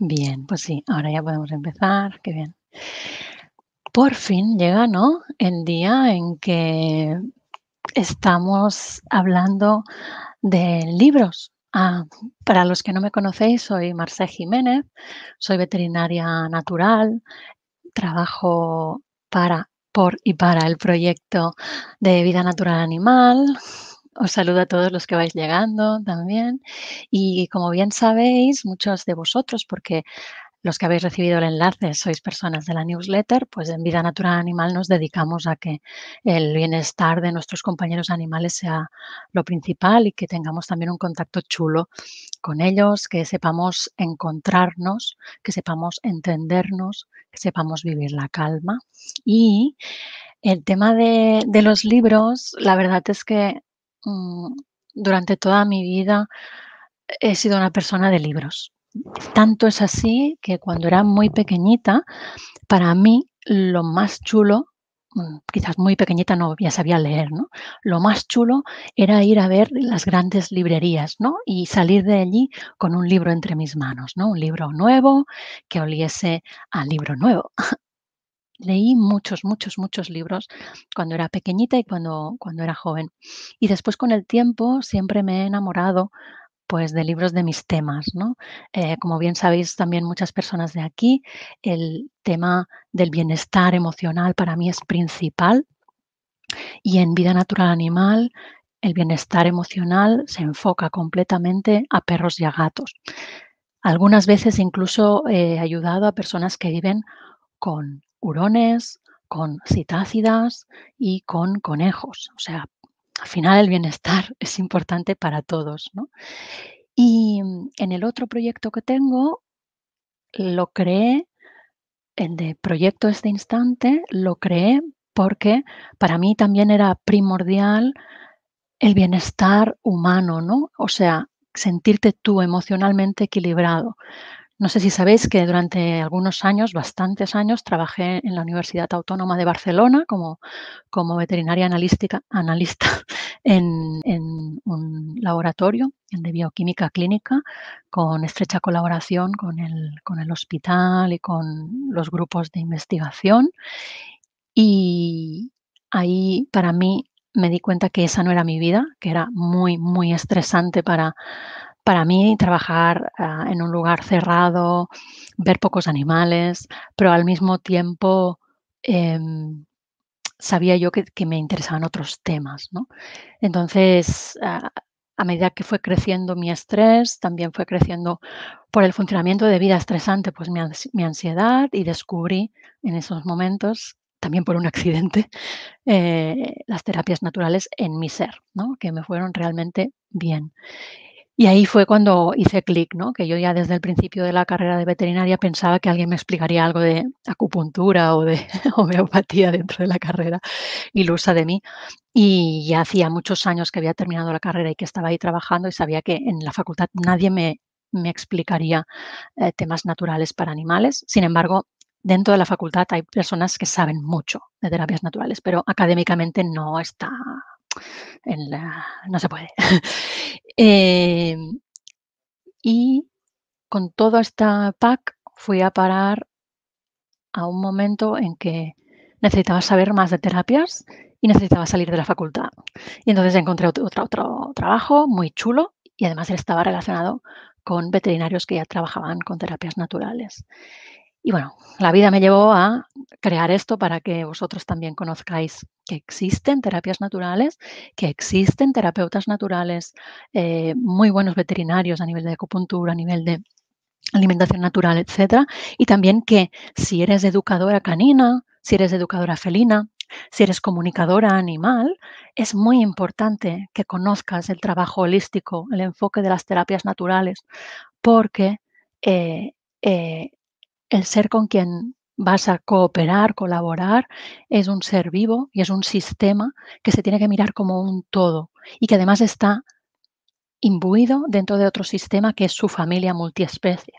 Bien, pues sí, ahora ya podemos empezar, qué bien. Por fin llega, ¿no? El día en que estamos hablando de libros. Ah, para los que no me conocéis, soy Marce Jiménez, soy veterinaria natural, trabajo para, por y para el proyecto de vida natural animal, os saludo a todos los que vais llegando también. Y como bien sabéis, muchos de vosotros, porque los que habéis recibido el enlace sois personas de la newsletter, pues en Vida Natural Animal nos dedicamos a que el bienestar de nuestros compañeros animales sea lo principal y que tengamos también un contacto chulo con ellos, que sepamos encontrarnos, que sepamos entendernos, que sepamos vivir la calma. Y el tema de, de los libros, la verdad es que Mm, durante toda mi vida he sido una persona de libros. Tanto es así que cuando era muy pequeñita, para mí lo más chulo, mm, quizás muy pequeñita no ya sabía leer, ¿no? Lo más chulo era ir a ver las grandes librerías, ¿no? Y salir de allí con un libro entre mis manos, ¿no? Un libro nuevo que oliese a libro nuevo, leí muchos, muchos, muchos libros cuando era pequeñita y cuando, cuando era joven. Y después con el tiempo siempre me he enamorado pues de libros de mis temas, ¿no? Eh, como bien sabéis también muchas personas de aquí, el tema del bienestar emocional para mí es principal y en Vida Natural Animal el bienestar emocional se enfoca completamente a perros y a gatos. Algunas veces incluso eh, he ayudado a personas que viven con hurones, con citácidas y con conejos. O sea, al final el bienestar es importante para todos. Y mm, en el otro proyecto que tengo, lo creé, el de proyecto este instante, lo creé porque para mí también era primordial el bienestar humano, ¿no? O sea, sentirte tú emocionalmente equilibrado. No sé si sabéis que durante algunos años, bastantes años, trabajé en la Universidad Autónoma de Barcelona como, como veterinaria analista en, un laboratorio de bioquímica clínica con estrecha colaboración con el, con el hospital y con los grupos de investigación. Y ahí para mí me di cuenta que esa no era mi vida, que era muy, muy estresante para, para mí trabajar ah, en un lugar cerrado, ver pocos animales, pero al mismo tiempo em, sabía yo que, me interesaban otros temas. Entonces, a medida que fue creciendo mi estrés, también fue creciendo por el funcionamiento de vida estresante, pues mi, ansiedad y descubrí en esos momentos, también por un accidente, eh, las terapias naturales en mi ser, que me fueron realmente bien. Y ahí fue cuando hice clic, ¿no? que yo ya desde el principio de la carrera de veterinaria pensaba que alguien me explicaría algo de acupuntura o de homeopatía dentro de la carrera ilusa de mí. Y ya hacía muchos años que había terminado la carrera y que estaba ahí trabajando y sabía que en la facultad nadie me, explicaría eh, temas naturales para animales. Sin embargo, dentro de la facultad hay personas que saben mucho de terapias naturales, pero académicamente no está no se puede. Em, y con toda esta pack fui a parar a un momento en que necesitaba saber más de terapias y necesitaba salir de la facultad. Y entonces encontré otro, trabajo muy chulo y además estaba relacionado con veterinarios que ya trabajaban con terapias naturales. Y bueno, la vida me llevó a crear esto para que vosotros también conozcáis que existen terapias naturales, que existen terapeutas naturales, eh, muy buenos veterinarios a nivel de acupuntura, a nivel de alimentación natural, etcétera, y también que si eres educadora canina, si eres educadora felina, si eres comunicadora animal, es muy importante que conozcas el trabajo holístico, el enfoque de las terapias naturales, porque eh, eh, el ser con quien vas a cooperar, colaborar, es un ser vivo y es un sistema que se tiene que mirar como un todo y que además está imbuido dentro de otro sistema que es su familia multiespecie.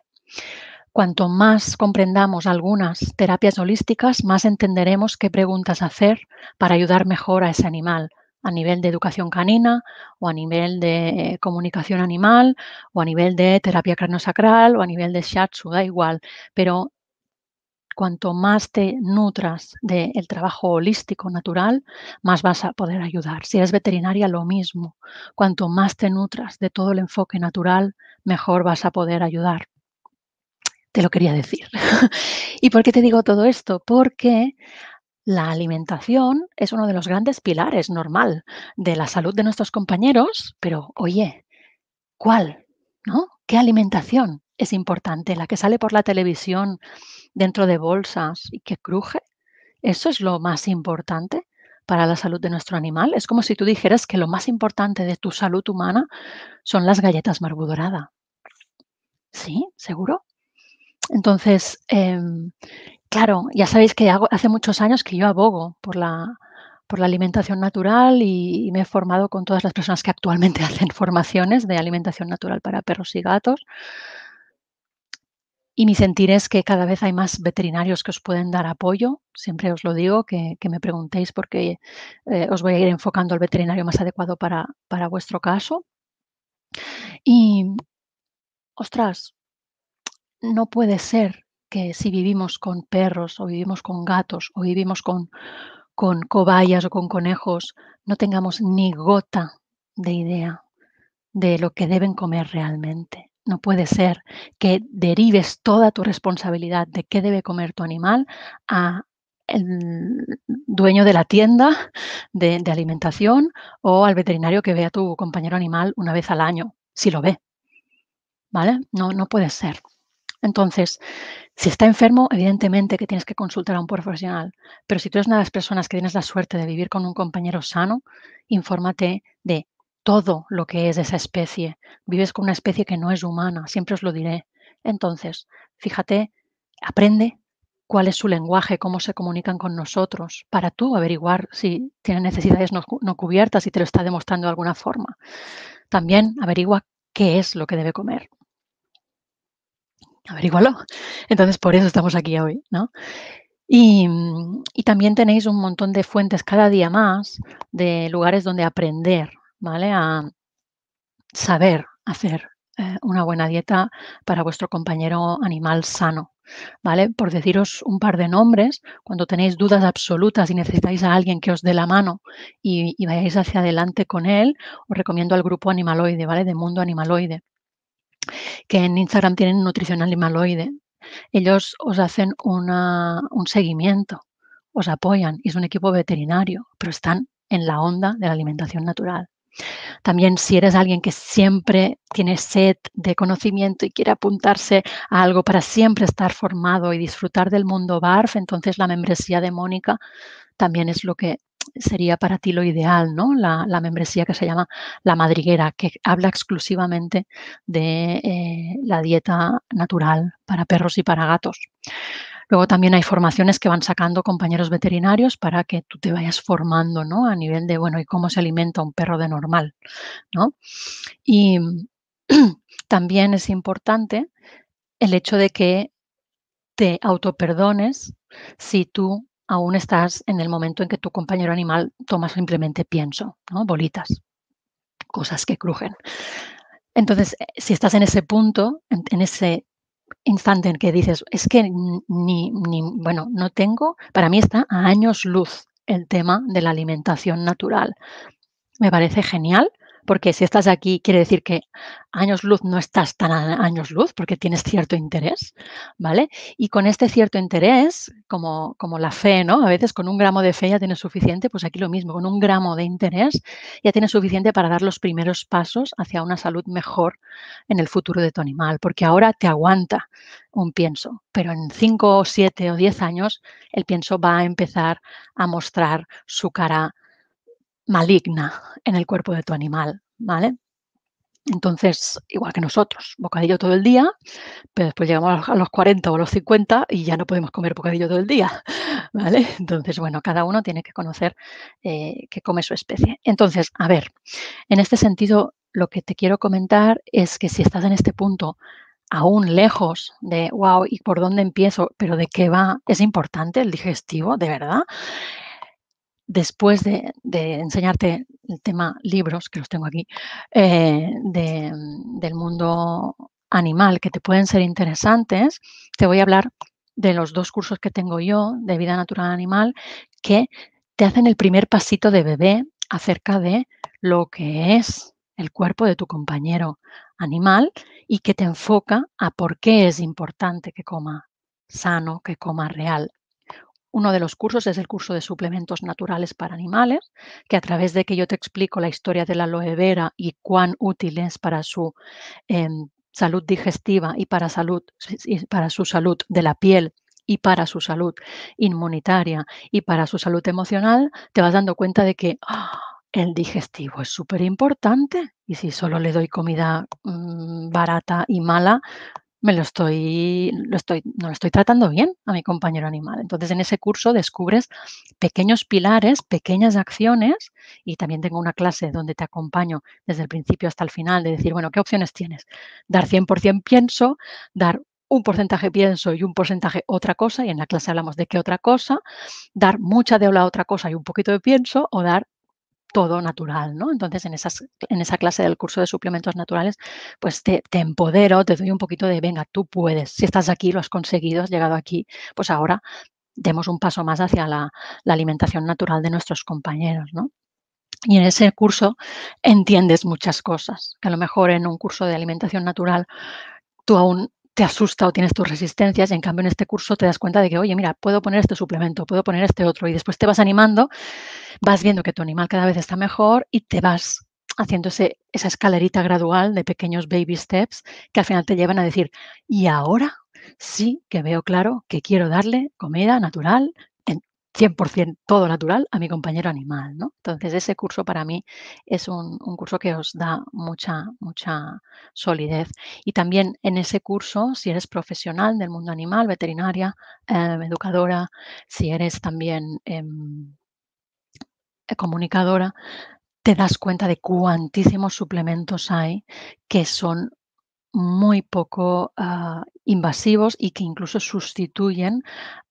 Cuanto más comprendamos algunas terapias holísticas, más entenderemos qué preguntas hacer para ayudar mejor a ese animal, a nivel de educación canina o a nivel de eh, comunicación animal o a nivel de terapia carnosacral o a nivel de shiatsu, da igual, pero cuanto más te nutras del trabajo holístico natural, más vas a poder ayudar. Si eres veterinaria, lo mismo. Cuanto más te nutras de todo el enfoque natural, mejor vas a poder ayudar. Te lo quería decir. ¿Y por qué te digo todo esto? Porque la alimentación es uno de los grandes pilares normal de la salud de nuestros compañeros, pero oye, ¿cuál? ¿No? ¿Qué alimentación es importante? ¿La que sale por la televisión dentro de bolsas y que cruje? ¿Eso es lo más importante para la salud de nuestro animal? Es como si tú dijeras que lo más importante de tu salud humana son las galletas marbudoradas. ¿Sí? ¿Seguro? Entonces, em, claro, ya sabéis que hace muchos años que yo abogo por la, alimentación natural y, me he formado con todas las personas que actualmente hacen formaciones de alimentación natural para perros y gatos. Y mi sentir es que cada vez hay más veterinarios que os pueden dar apoyo. Siempre os lo digo, que, me preguntéis porque eh, os voy a ir enfocando al veterinario más adecuado para, para vuestro caso. Y, ostras, no puede ser que si vivimos con perros o vivimos con gatos o vivimos con, con cobayas o con conejos, no tengamos ni gota de idea de lo que deben comer realmente. No puede ser que derives toda tu responsabilidad de qué debe comer tu animal a el dueño de la tienda de, de alimentación o al veterinario que ve a tu compañero animal una vez al año, si lo ve. ¿Vale? No, no puede ser. Entonces, si está enfermo, evidentemente que tienes que consultar a un profesional, pero si tú eres una de las personas que tienes la suerte de vivir con un compañero sano, infórmate de todo lo que es esa especie. Vives con una especie que no es humana, siempre os lo diré. Entonces, fíjate, aprende cuál es su lenguaje, cómo se comunican con nosotros, para tú averiguar si tiene necesidades no, no cubiertas y te lo está demostrando de alguna forma. También averigua qué es lo que debe comer averígualo. Entonces, por eso estamos aquí hoy, ¿no? Y, también tenéis un montón de fuentes cada día más de lugares donde aprender, ¿vale? A saber hacer eh, una buena dieta para vuestro compañero animal sano, ¿vale? Por deciros un par de nombres, cuando tenéis dudas absolutas y necesitáis a alguien que os dé la mano y, vayáis hacia adelante con él, os recomiendo al grupo Animaloide, ¿vale? De Mundo Animaloide que en Instagram tienen y Maloide, ellos os hacen un seguimiento, os apoyan y es un equipo veterinario, pero están en la onda de la alimentación natural. También si eres alguien que siempre tiene sed de conocimiento y quiere apuntarse a algo para siempre estar formado y disfrutar del mundo BARF, entonces la membresía de Mónica también es lo que sería para ti lo ideal, ¿no? La, membresía que se llama La Madriguera, que habla exclusivamente de eh, la dieta natural para perros y para gatos. Luego también hay formaciones que van sacando compañeros veterinarios para que tú te vayas formando, ¿no? A nivel de, bueno, ¿y cómo se alimenta un perro de normal? ¿no? Y también es importante el hecho de que te autoperdones si tú aún estás en el momento en que tu compañero animal toma simplemente pienso, ¿no? bolitas, cosas que crujen. Entonces, eh, si estás en ese punto, en, ese instante en que dices, es que ni, ni, bueno, no tengo, para mí está a años luz el tema de la alimentación natural. Me parece genial porque si estás aquí quiere decir que años luz no estás tan años luz porque tienes cierto interés, ¿vale? Y con este cierto interés, como, como la fe, ¿no? A veces con un gramo de fe ya tienes suficiente, pues aquí lo mismo, con un gramo de interés ya tienes suficiente para dar los primeros pasos hacia una salud mejor en el futuro de tu animal, porque ahora te aguanta un pienso, pero en 5 o 7 o 10 años el pienso va a empezar a mostrar su cara maligna en el cuerpo de tu animal, ¿vale? Entonces, igual que nosotros, bocadillo todo el día, pero después llegamos a los 40 o los 50 y ya no podemos comer bocadillo todo el día, ¿vale? Entonces, bueno, cada uno tiene que conocer eh, que come su especie. Entonces, a ver, en este sentido, lo que te quiero comentar es que si estás en este punto aún lejos de, wow, ¿y por dónde empiezo? Pero de qué va, es importante el digestivo, de verdad después de, enseñarte el tema libros, que los tengo aquí, eh, del mundo animal, que te pueden ser interesantes, te voy a hablar de los dos cursos que tengo yo de vida natural animal, que te hacen el primer pasito de bebé acerca de lo que es el cuerpo de tu compañero animal y que te enfoca a por qué es importante que coma sano, que coma real. Uno de los cursos es el curso de suplementos naturales para animales, que a través de que yo te explico la historia de la aloe vera y cuán útil es para su em, salud digestiva y para, salud, para su salud de la piel y para su salud inmunitaria y para su salud emocional, te vas dando cuenta de que ¡ah! el digestivo es súper importante y si solo le doy comida mm, barata y mala, me lo estoy, lo estoy, no lo estoy tratando bien a mi compañero animal. Entonces, en ese curso descubres pequeños pilares, pequeñas acciones, y también tengo una clase donde te acompaño desde el principio hasta el final de decir, bueno, ¿qué opciones tienes? Dar 100% pienso, dar un porcentaje pienso y un porcentaje otra cosa, y en la clase hablamos de qué otra cosa, dar mucha de la otra cosa y un poquito de pienso, o dar todo natural, ¿no? Entonces, en, esas, en esa clase del curso de suplementos naturales, pues te, empodero, te doy un poquito de, venga, tú puedes, si estás aquí, lo has conseguido, has llegado aquí, pues ahora demos un paso más hacia la, la alimentación natural de nuestros compañeros, ¿no? Y en ese curso entiendes muchas cosas, que a lo mejor en un curso de alimentación natural tú aún te asusta o tienes tus resistencias y en cambio en este curso te das cuenta de que, oye, mira, puedo poner este suplemento, puedo poner este otro y después te vas animando, vas viendo que tu animal cada vez está mejor y te vas haciéndose esa escalerita gradual de pequeños baby steps que al final te llevan a decir, y ahora sí que veo claro que quiero darle comida natural 100% todo natural a mi compañero animal, ¿no? Entonces, ese curso para mí es un, curso que os da mucha, mucha solidez. Y también en ese curso, si eres profesional del mundo animal, veterinaria, eh, educadora, si eres también em, eh, comunicadora, te das cuenta de cuantísimos suplementos hay que son muy poco ah, invasivos y que incluso sustituyen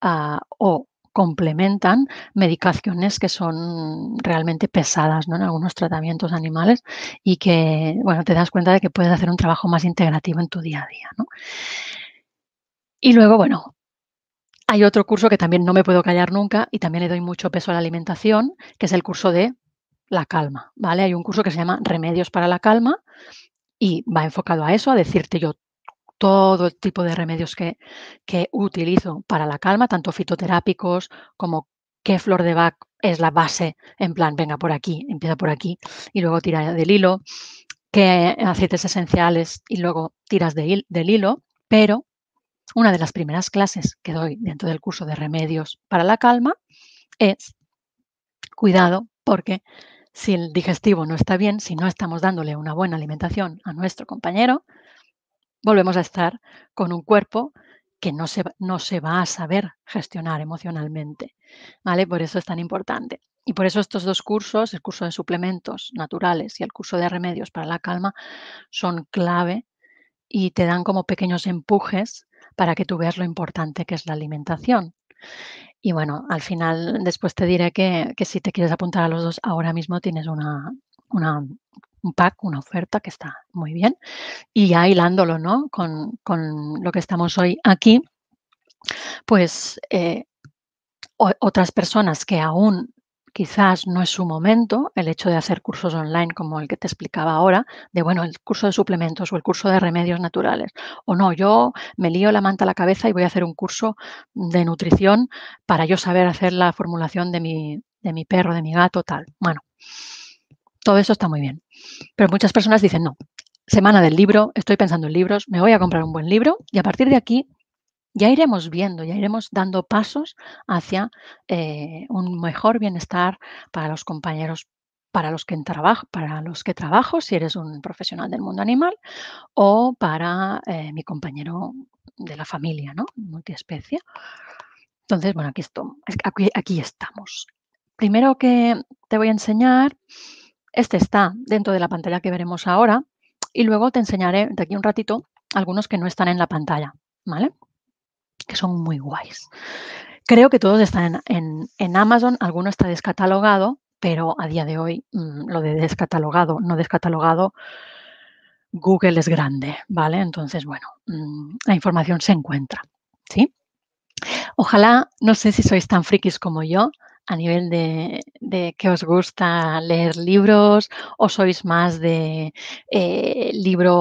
ah, o complementan medicaciones que son realmente pesadas en algunos tratamientos animales y que, bueno, te das cuenta de que puedes hacer un trabajo más integrativo en tu día a día. Y luego, bueno, hay otro curso que también no me puedo callar nunca y también le doy mucho peso a la alimentación, que es el curso de la calma, ¿vale? Hay un curso que se llama Remedios para la calma y va enfocado a eso, a decirte yo todo el tipo de remedios que, utilizo para la calma, tanto fitoterápicos como qué flor de Bach es la base, en plan, venga por aquí, empieza por aquí y luego tira del hilo, qué aceites esenciales y luego tiras de, del hilo, pero una de las primeras clases que doy dentro del curso de remedios para la calma es cuidado porque si el digestivo no está bien, si no estamos dándole una buena alimentación a nuestro compañero, volvemos a estar con un cuerpo que no se, no se va a saber gestionar emocionalmente. ¿vale? Por eso es tan importante. Y por eso estos dos cursos, el curso de suplementos naturales y el curso de remedios para la calma, son clave y te dan como pequeños empujes para que tú veas lo importante que es la alimentación. Y bueno, al final después te diré que, que si te quieres apuntar a los dos, ahora mismo tienes una, una un pack, una oferta que está muy bien. Y ya hilándolo, ¿no? Con, con lo que estamos hoy aquí, pues eh, otras personas que aún quizás no es su momento, el hecho de hacer cursos online como el que te explicaba ahora, de bueno, el curso de suplementos o el curso de remedios naturales. O no, yo me lío la manta a la cabeza y voy a hacer un curso de nutrición para yo saber hacer la formulación de mi, de mi perro, de mi gato, tal. Bueno, todo eso está muy bien. Pero muchas personas dicen, no, semana del libro, estoy pensando en libros, me voy a comprar un buen libro y a partir de aquí ya iremos viendo, ya iremos dando pasos hacia eh, un mejor bienestar para los compañeros, para los que trabajo, para los que trabajo, si eres un profesional del mundo animal, o para eh, mi compañero de la familia, ¿no? Multiespecie. Entonces, bueno, aquí, aquí estamos. Primero que te voy a enseñar este está dentro de la pantalla que veremos ahora y luego te enseñaré de aquí un ratito algunos que no están en la pantalla, ¿vale? Que son muy guays. Creo que todos están en, en, Amazon, alguno está descatalogado, pero a día de hoy mm, lo de descatalogado, no descatalogado, Google es grande, ¿vale? Entonces, bueno, mm, la información se encuentra, ¿sí? Ojalá, no sé si sois tan frikis como yo, a nivel de, que os gusta leer libros o sois más de eh, libro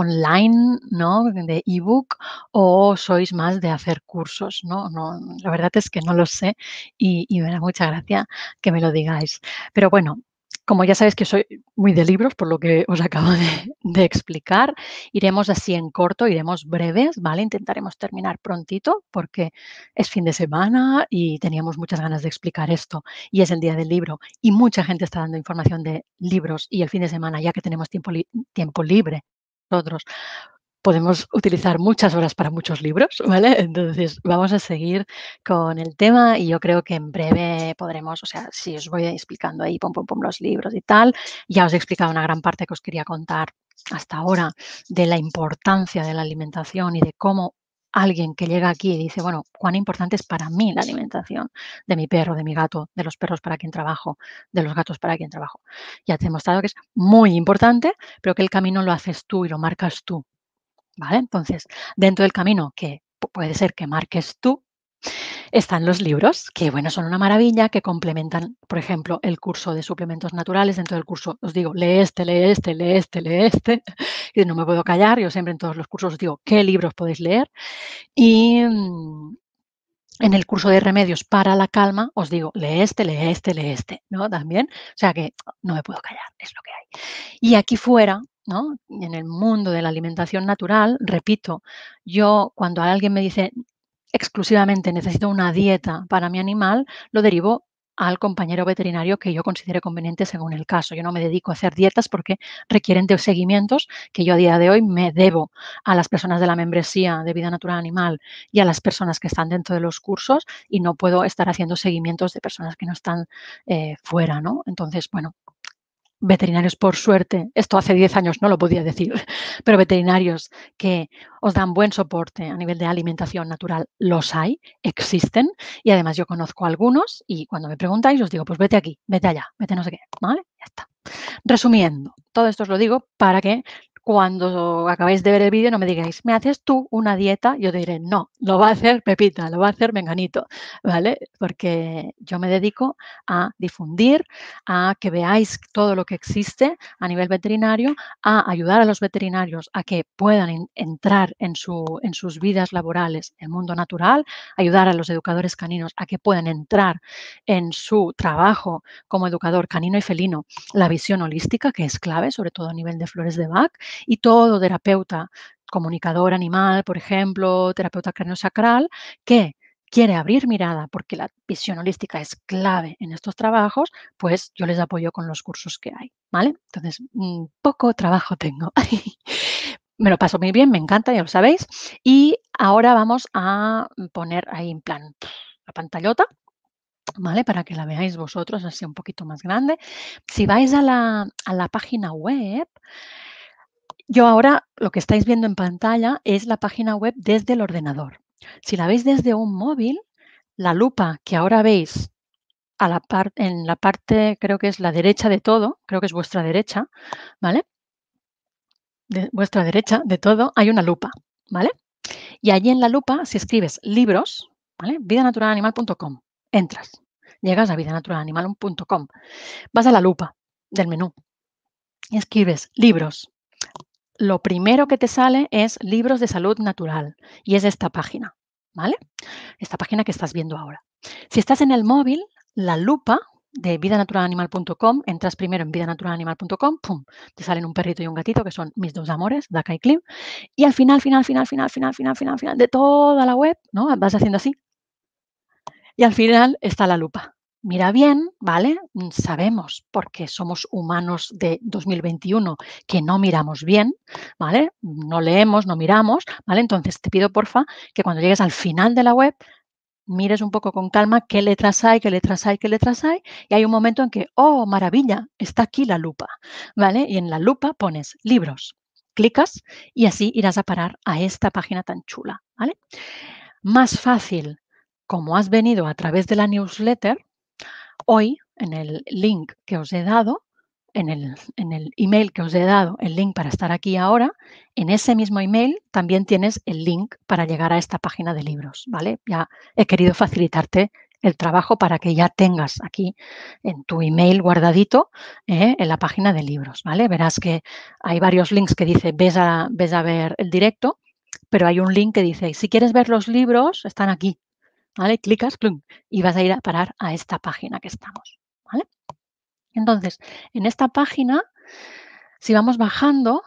online, ¿no? De ebook o sois más de hacer cursos, ¿no? no la verdad es que no lo sé y, y me da mucha gracia que me lo digáis. Pero bueno, como ya sabéis que soy muy de libros, por lo que os acabo de, explicar, iremos así en corto, iremos breves, ¿vale? Intentaremos terminar prontito porque es fin de semana y teníamos muchas ganas de explicar esto y es el día del libro y mucha gente está dando información de libros y el fin de semana, ya que tenemos tiempo, tiempo libre, nosotros podemos utilizar muchas horas para muchos libros, ¿vale? Entonces, vamos a seguir con el tema y yo creo que en breve podremos, o sea, si os voy explicando ahí, pom, pom, pom, los libros y tal, ya os he explicado una gran parte que os quería contar hasta ahora de la importancia de la alimentación y de cómo alguien que llega aquí y dice, bueno, cuán importante es para mí la alimentación de mi perro, de mi gato, de los perros para quien trabajo, de los gatos para quien trabajo. Ya te he mostrado que es muy importante, pero que el camino lo haces tú y lo marcas tú, entonces, dentro del camino que puede ser que marques tú, están los libros, que bueno, son una maravilla, que complementan, por ejemplo, el curso de suplementos naturales. Dentro del curso os digo, lee este, lee este, lee este, lee este. Y no me puedo callar, yo siempre en todos los cursos os digo qué libros podéis leer. Y mm, en el curso de remedios para la calma os digo, lee este, lee este, lee este, ¿no? También, o sea que no me puedo callar, es lo que hay. Y aquí fuera ¿no? En el mundo de la alimentación natural, repito, yo cuando alguien me dice exclusivamente necesito una dieta para mi animal, lo derivo al compañero veterinario que yo considere conveniente según el caso. Yo no me dedico a hacer dietas porque requieren de seguimientos que yo a día de hoy me debo a las personas de la membresía de vida natural animal y a las personas que están dentro de los cursos y no puedo estar haciendo seguimientos de personas que no están eh, fuera, ¿no? Entonces, bueno, veterinarios, por suerte, esto hace 10 años no lo podía decir, pero veterinarios que os dan buen soporte a nivel de alimentación natural, los hay, existen, y además yo conozco algunos y cuando me preguntáis os digo, pues vete aquí, vete allá, vete no sé qué, ¿vale? Ya está. Resumiendo, todo esto os lo digo para que cuando acabéis de ver el vídeo no me digáis, ¿me haces tú una dieta? Yo diré, no, lo va a hacer Pepita, lo va a hacer Menganito, ¿vale? Porque yo me dedico a difundir, a que veáis todo lo que existe a nivel veterinario, a ayudar a los veterinarios a que puedan entrar en, sus vidas laborales, el mundo natural, ayudar a los educadores caninos a que puedan entrar en su trabajo como educador canino y felino, la visión holística, que es clave, sobre todo a nivel de flores de Bach, y todo terapeuta, comunicador animal, por ejemplo, terapeuta craniosacral, que quiere abrir mirada porque la visión holística es clave en estos trabajos, pues yo les apoyo con los cursos que hay, ¿vale? Entonces, mm, poco trabajo tengo. me lo paso muy bien, me encanta, ya lo sabéis. Y ahora vamos a poner ahí en plan la pantallota, ¿vale? Para que la veáis vosotros así un poquito más grande. Si vais a la, a la página web, yo ahora lo que estáis viendo en pantalla es la página web desde el ordenador. Si la veis desde un móvil, la lupa que ahora veis a la en la parte, creo que es la derecha de todo, creo que es vuestra derecha, ¿vale? De vuestra derecha de todo hay una lupa, ¿vale? Y allí en la lupa, si escribes libros, ¿vale? Vidanaturalanimal.com, entras, llegas a vidanaturalanimal.com, vas a la lupa del menú y escribes libros lo primero que te sale es libros de salud natural y es esta página, ¿vale? Esta página que estás viendo ahora. Si estás en el móvil, la lupa de vidanaturalanimal.com, entras primero en vidanaturalanimal.com, pum, te salen un perrito y un gatito que son mis dos amores, Daka y Clim, y al final, final, final, final, final, final, final, final de toda la web, ¿no? Vas haciendo así. Y al final está la lupa mira bien, ¿vale? Mm, sabemos, porque somos humanos de 2021, que no miramos bien, ¿vale? No leemos, no miramos, ¿vale? Entonces te pido, porfa, que cuando llegues al final de la web, mires un poco con calma qué letras hay, qué letras hay, qué letras hay, y hay un momento en que, oh, maravilla, está aquí la lupa, ¿vale? Y en la lupa pones libros, clicas y así irás a parar a esta página tan chula, ¿vale? Más fácil, como has venido a través de la newsletter, hoy en el link que os he dado, en el, email que os he dado, el link para estar aquí ahora, en ese mismo email también tienes el link para llegar a esta página de libros, ¿vale? Ya he querido facilitarte el trabajo para que ya tengas aquí en tu email guardadito eh, en la página de libros, ¿vale? Verás que hay varios links que dice ves a ver el directo, pero hay un link que dice si quieres ver los libros están aquí, ¿vale? Clicas plum, y vas a ir a parar a esta página que estamos, ¿vale? Entonces, en esta página, si vamos bajando,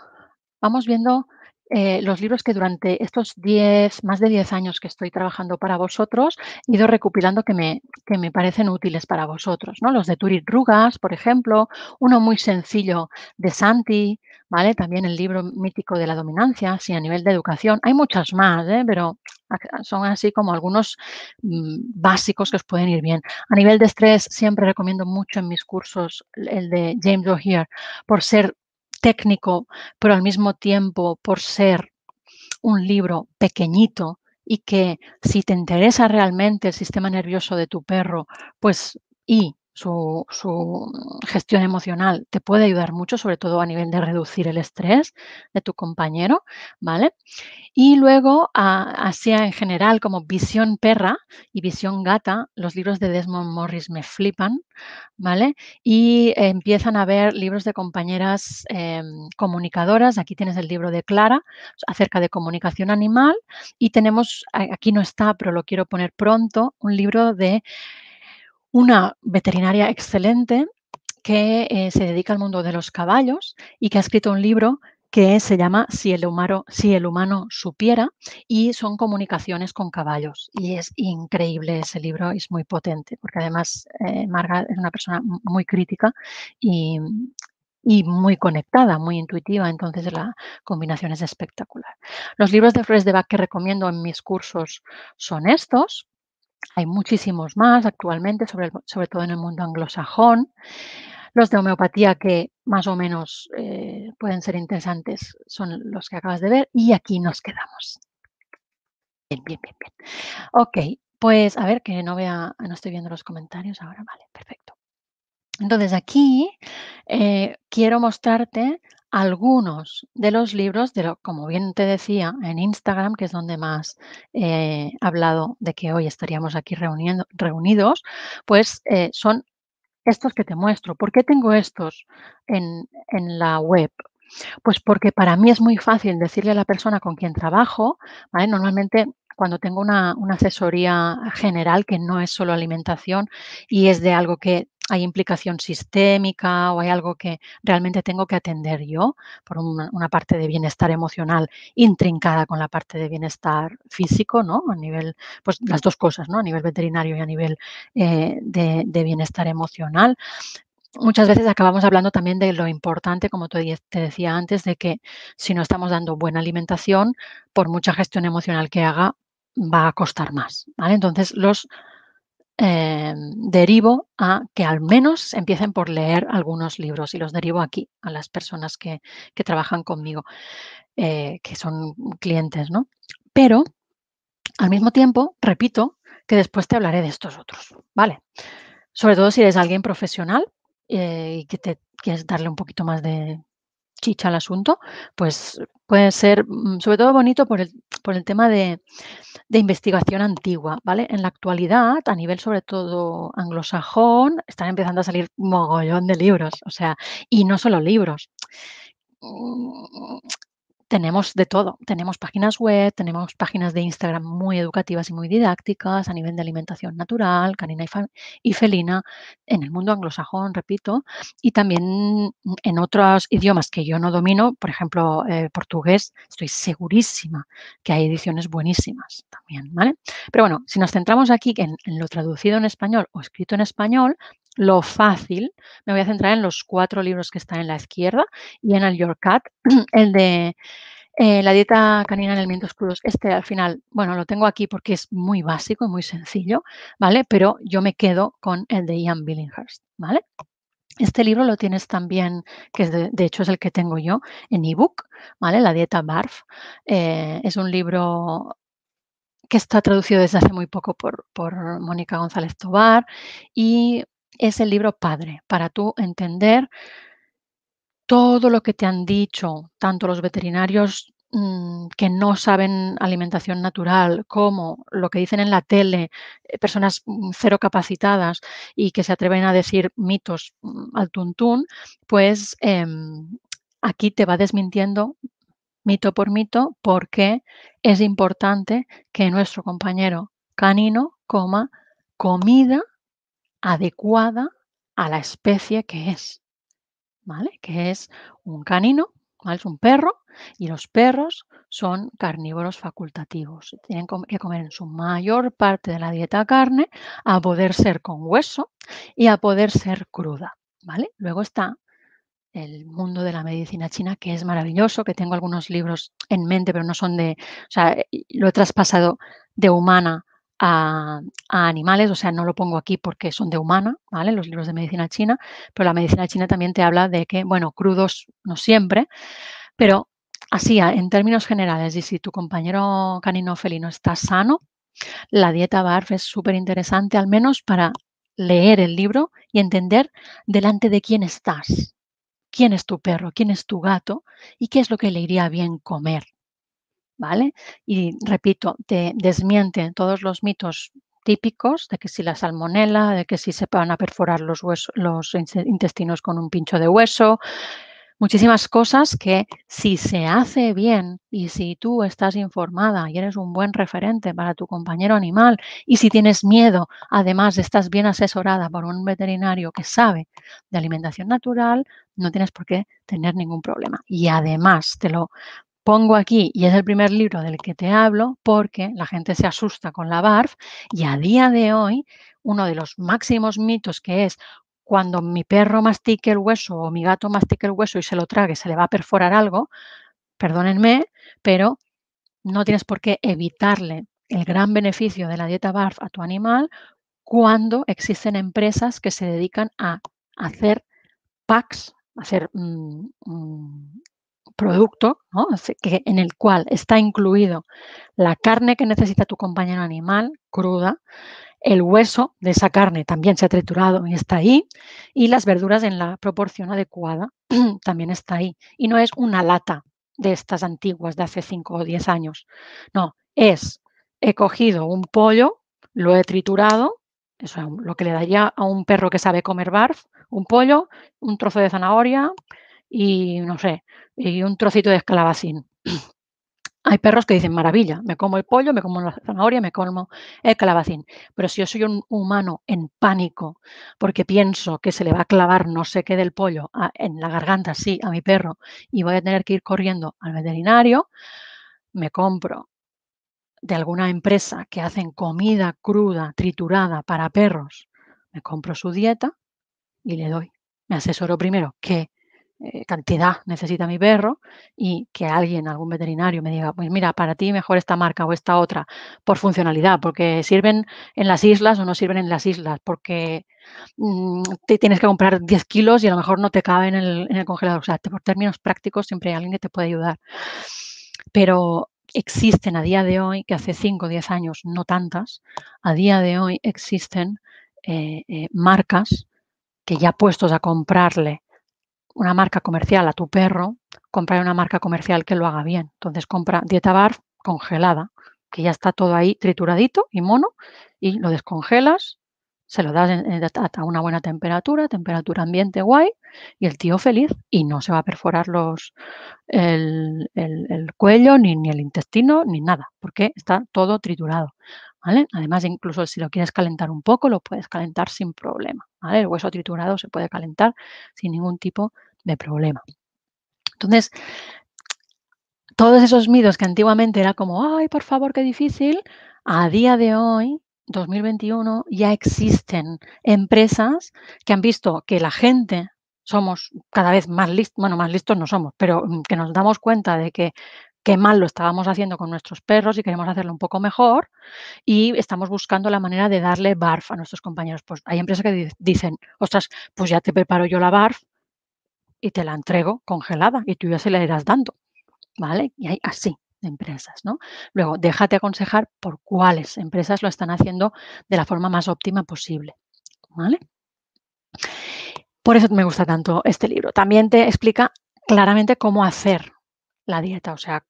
vamos viendo eh, los libros que durante estos 10, más de 10 años que estoy trabajando para vosotros, he ido recopilando que me, que me parecen útiles para vosotros. ¿no? Los de Turi Rugas, por ejemplo, uno muy sencillo de Santi, ¿vale? también el libro mítico de la dominancia, si a nivel de educación. Hay muchas más, ¿eh? pero son así como algunos mm, básicos que os pueden ir bien. A nivel de estrés, siempre recomiendo mucho en mis cursos el de James O'Hare por ser técnico, pero al mismo tiempo por ser un libro pequeñito y que si te interesa realmente el sistema nervioso de tu perro, pues y su, gestión emocional te puede ayudar mucho, sobre todo a nivel de reducir el estrés de tu compañero, ¿vale? Y luego, ah, así en general, como visión perra y visión gata, los libros de Desmond Morris me flipan, ¿vale? Y empiezan a ver libros de compañeras eh, comunicadoras. Aquí tienes el libro de Clara acerca de comunicación animal y tenemos, aquí no está, pero lo quiero poner pronto, un libro de una veterinaria excelente que eh, se dedica al mundo de los caballos y que ha escrito un libro que se llama si el, humano, supiera y son comunicaciones con caballos. Y es increíble ese libro, es muy potente, porque además eh, Marga es una persona muy crítica y, y muy conectada, muy intuitiva, entonces la combinación es espectacular. Los libros de Flores de Bach que recomiendo en mis cursos son estos, hay muchísimos más actualmente, sobre, todo en el mundo anglosajón. Los de homeopatía que más o menos eh, pueden ser interesantes son los que acabas de ver y aquí nos quedamos. Bien, bien, bien, bien. Ok, pues a ver que no vea, no estoy viendo los comentarios ahora, vale, perfecto. Entonces aquí eh, quiero mostrarte algunos de los libros, de lo, como bien te decía, en Instagram, que es donde más he hablado de que hoy estaríamos aquí reuniendo, reunidos, pues eh, son estos que te muestro. ¿Por qué tengo estos en, la web? Pues porque para mí es muy fácil decirle a la persona con quien trabajo, ¿vale? normalmente cuando tengo una, una asesoría general que no es solo alimentación y es de algo que hay implicación sistémica o hay algo que realmente tengo que atender yo por una, parte de bienestar emocional intrincada con la parte de bienestar físico, ¿no? A nivel, pues las dos cosas, ¿no? A nivel veterinario y a nivel eh, de, bienestar emocional muchas veces acabamos hablando también de lo importante, como te decía antes, de que si no estamos dando buena alimentación, por mucha gestión emocional que haga, va a costar más. Entonces, los eh, derivo a que al menos empiecen por leer algunos libros y los derivo aquí a las personas que, trabajan conmigo, eh, que son clientes, ¿no? Pero al mismo tiempo, repito, que después te hablaré de estos otros, ¿vale? Sobre todo si eres alguien profesional eh, y que te quieres darle un poquito más de chicha al asunto, pues puede ser mm, sobre todo bonito por el por el tema de, investigación antigua, ¿vale? En la actualidad, a nivel sobre todo anglosajón, están empezando a salir mogollón de libros, o sea, y no solo libros tenemos de todo. Tenemos páginas web, tenemos páginas de Instagram muy educativas y muy didácticas a nivel de alimentación natural, canina y, felina, en el mundo anglosajón, repito, y también en otros idiomas que yo no domino, por ejemplo, eh, portugués, estoy segurísima que hay ediciones buenísimas también, ¿vale? Pero bueno, si nos centramos aquí en lo traducido en español o escrito en español, lo fácil, me voy a centrar en los cuatro libros que están en la izquierda y en el Your Cat, el de eh, la dieta canina en alimentos crudos, este al final, bueno, lo tengo aquí porque es muy básico y muy sencillo, ¿vale? Pero yo me quedo con el de Ian Billinghurst, ¿vale? Este libro lo tienes también, que de, hecho es el que tengo yo en ebook, ¿vale? La dieta BARF. Eh, es un libro que está traducido desde hace muy poco por, por Mónica González Tobar y es el libro padre para tú entender todo lo que te han dicho, tanto los veterinarios mm, que no saben alimentación natural, como lo que dicen en la tele, eh, personas mm, cero capacitadas y que se atreven a decir mitos mm, al tuntún, pues em, aquí te va desmintiendo mito por mito porque es importante que nuestro compañero canino coma comida adecuada a la especie que es, ¿vale? Que es un canino, ¿vale? Es un perro y los perros son carnívoros facultativos. Tienen que comer en su mayor parte de la dieta carne, a poder ser con hueso y a poder ser cruda, ¿vale? Luego está el mundo de la medicina china, que es maravilloso, que tengo algunos libros en mente, pero no son de, o sea, lo he traspasado de humana a, animales, o sea, no lo pongo aquí porque son de humana, ¿vale? Los libros de medicina china, pero la medicina china también te habla de que, bueno, crudos no siempre, pero así, en términos generales, y si tu compañero canino felino está sano, la dieta BARF es súper interesante, al menos para leer el libro y entender delante de quién estás, quién es tu perro, quién es tu gato y qué es lo que le iría bien comer. ¿vale? Y repito, te desmiente todos los mitos típicos de que si la salmonela, de que si se van a perforar los, huesos, los intestinos con un pincho de hueso, muchísimas cosas que si se hace bien y si tú estás informada y eres un buen referente para tu compañero animal y si tienes miedo, además de estás bien asesorada por un veterinario que sabe de alimentación natural, no tienes por qué tener ningún problema. Y además te lo pongo aquí, y es el primer libro del que te hablo, porque la gente se asusta con la BARF y a día de hoy uno de los máximos mitos que es cuando mi perro mastique el hueso o mi gato mastique el hueso y se lo trague, se le va a perforar algo, perdónenme, pero no tienes por qué evitarle el gran beneficio de la dieta BARF a tu animal cuando existen empresas que se dedican a hacer packs, hacer mm, mm, producto, en el cual está incluido la carne que necesita tu compañero animal, cruda, el hueso de esa carne también se ha triturado y está ahí, y las verduras en la proporción adecuada también está ahí. Y no es una lata de estas antiguas de hace 5 o 10 años, no, es, he cogido un pollo, lo he triturado, eso es lo que le daría a un perro que sabe comer barf, un pollo, un trozo de zanahoria, y no sé, y un trocito de escalabacín. Hay perros que dicen, maravilla, me como el pollo, me como la zanahoria, me como el calabacín. Pero si yo soy un humano en pánico porque pienso que se le va a clavar no sé qué del pollo en la garganta, sí, a mi perro, y voy a tener que ir corriendo al veterinario, me compro de alguna empresa que hacen comida cruda, triturada para perros, me compro su dieta y le doy. Me asesoro primero que eh, cantidad necesita mi perro y que alguien, algún veterinario me diga, pues mira, para ti mejor esta marca o esta otra por funcionalidad, porque sirven en las islas o no sirven en las islas, porque mm, tienes que comprar 10 kilos y a lo mejor no te cabe en el, congelador. O sea, por términos prácticos siempre hay alguien que te puede ayudar. Pero existen a día de hoy, que hace 5 o 10 años no tantas, a día de hoy existen eh, eh, marcas que ya puestos a comprarle una marca comercial a tu perro, compra una marca comercial que lo haga bien. Entonces compra dieta bar congelada, que ya está todo ahí trituradito y mono, y lo descongelas, se lo das a una buena temperatura, temperatura ambiente guay, y el tío feliz, y no se va a perforar los, el, cuello, ni, ni el intestino, ni nada, porque está todo triturado. Además, incluso si lo quieres calentar un poco, lo puedes calentar sin problema, El hueso triturado se puede calentar sin ningún tipo de problema. Entonces, todos esos miedos que antiguamente era como, ay, por favor, qué difícil, a día de hoy 2021 ya existen empresas que han visto que la gente somos cada vez más listos, bueno, más listos no somos, pero mm, que nos damos cuenta de que qué mal lo estábamos haciendo con nuestros perros y queremos hacerlo un poco mejor y estamos buscando la manera de darle barf a nuestros compañeros. Pues hay empresas que dicen, ostras, pues ya te preparo yo la barf y te la entrego congelada y tú ya se la irás dando, ¿vale? Y hay así de empresas, ¿no? Luego, déjate aconsejar por cuáles empresas lo están haciendo de la forma más óptima posible, ¿vale? Por eso me gusta tanto este libro. También te explica claramente cómo hacer la dieta, o sea,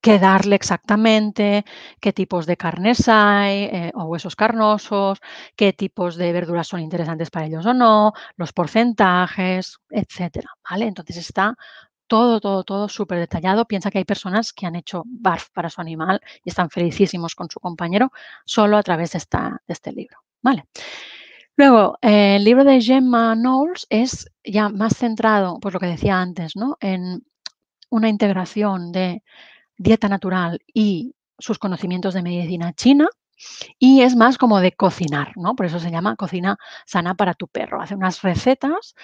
qué darle exactamente, qué tipos de carnes hay eh, o huesos carnosos, qué tipos de verduras son interesantes para ellos o no, los porcentajes, etcétera, ¿vale? Entonces está todo, todo, todo súper detallado. Piensa que hay personas que han hecho barf para su animal y están felicísimos con su compañero solo a través de, esta, este libro, ¿vale? Luego, el libro de Gemma Knowles es ya más centrado, pues lo que decía antes, ¿no? En una integración de dieta natural y sus conocimientos de medicina china y es más como de cocinar, ¿no? Por eso se llama cocina sana para tu perro. Hace unas recetas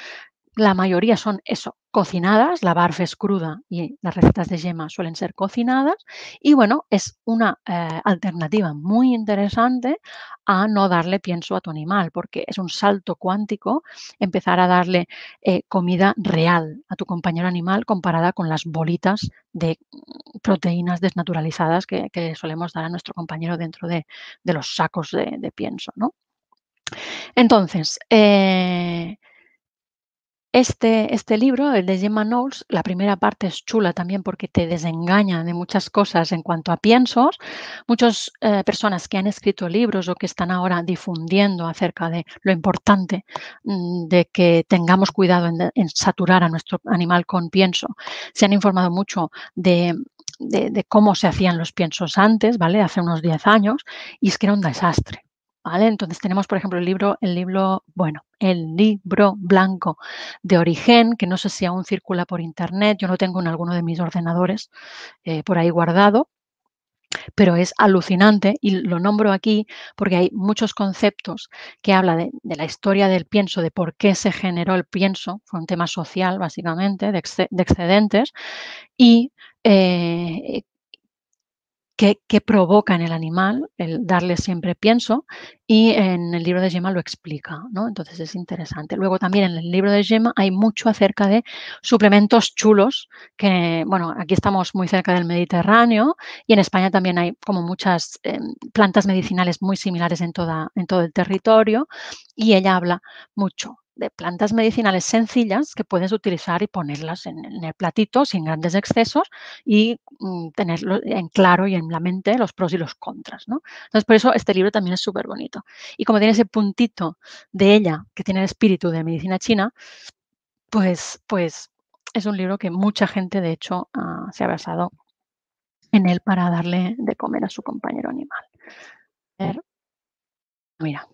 la mayoría son eso, cocinadas, la barf es cruda y las recetas de yema suelen ser cocinadas y bueno, es una eh, alternativa muy interesante a no darle pienso a tu animal porque es un salto cuántico empezar a darle eh, comida real a tu compañero animal comparada con las bolitas de mm, proteínas desnaturalizadas que, solemos dar a nuestro compañero dentro de, los sacos de, pienso, Entonces, eh, este, este, libro, el de Gemma Knowles, la primera parte es chula también porque te desengaña de muchas cosas en cuanto a piensos. Muchas eh, personas que han escrito libros o que están ahora difundiendo acerca de lo importante mm, de que tengamos cuidado en, saturar a nuestro animal con pienso, se han informado mucho de, cómo se hacían los piensos antes, ¿vale? Hace unos 10 años, y es que era un desastre. Entonces tenemos, por ejemplo, el libro, el libro, bueno, el libro blanco de origen, que no sé si aún circula por internet, yo lo tengo en alguno de mis ordenadores eh, por ahí guardado, pero es alucinante y lo nombro aquí porque hay muchos conceptos que habla de, la historia del pienso, de por qué se generó el pienso, fue un tema social básicamente, de, excedentes, y eh, que, provoca en el animal el darle siempre pienso y en el libro de Gemma lo explica, ¿no? Entonces es interesante. Luego también en el libro de Gemma hay mucho acerca de suplementos chulos que, bueno, aquí estamos muy cerca del Mediterráneo y en España también hay como muchas em, plantas medicinales muy similares en, toda, en todo el territorio y ella habla mucho de plantas medicinales sencillas que puedes utilizar y ponerlas en, el platito sin grandes excesos y mm, tenerlo en claro y en la mente los pros y los contras. ¿no? Entonces, por eso este libro también es súper bonito. Y como tiene ese puntito de ella que tiene el espíritu de medicina china, pues, pues es un libro que mucha gente, de hecho, ah, se ha basado en él para darle de comer a su compañero animal. Mira,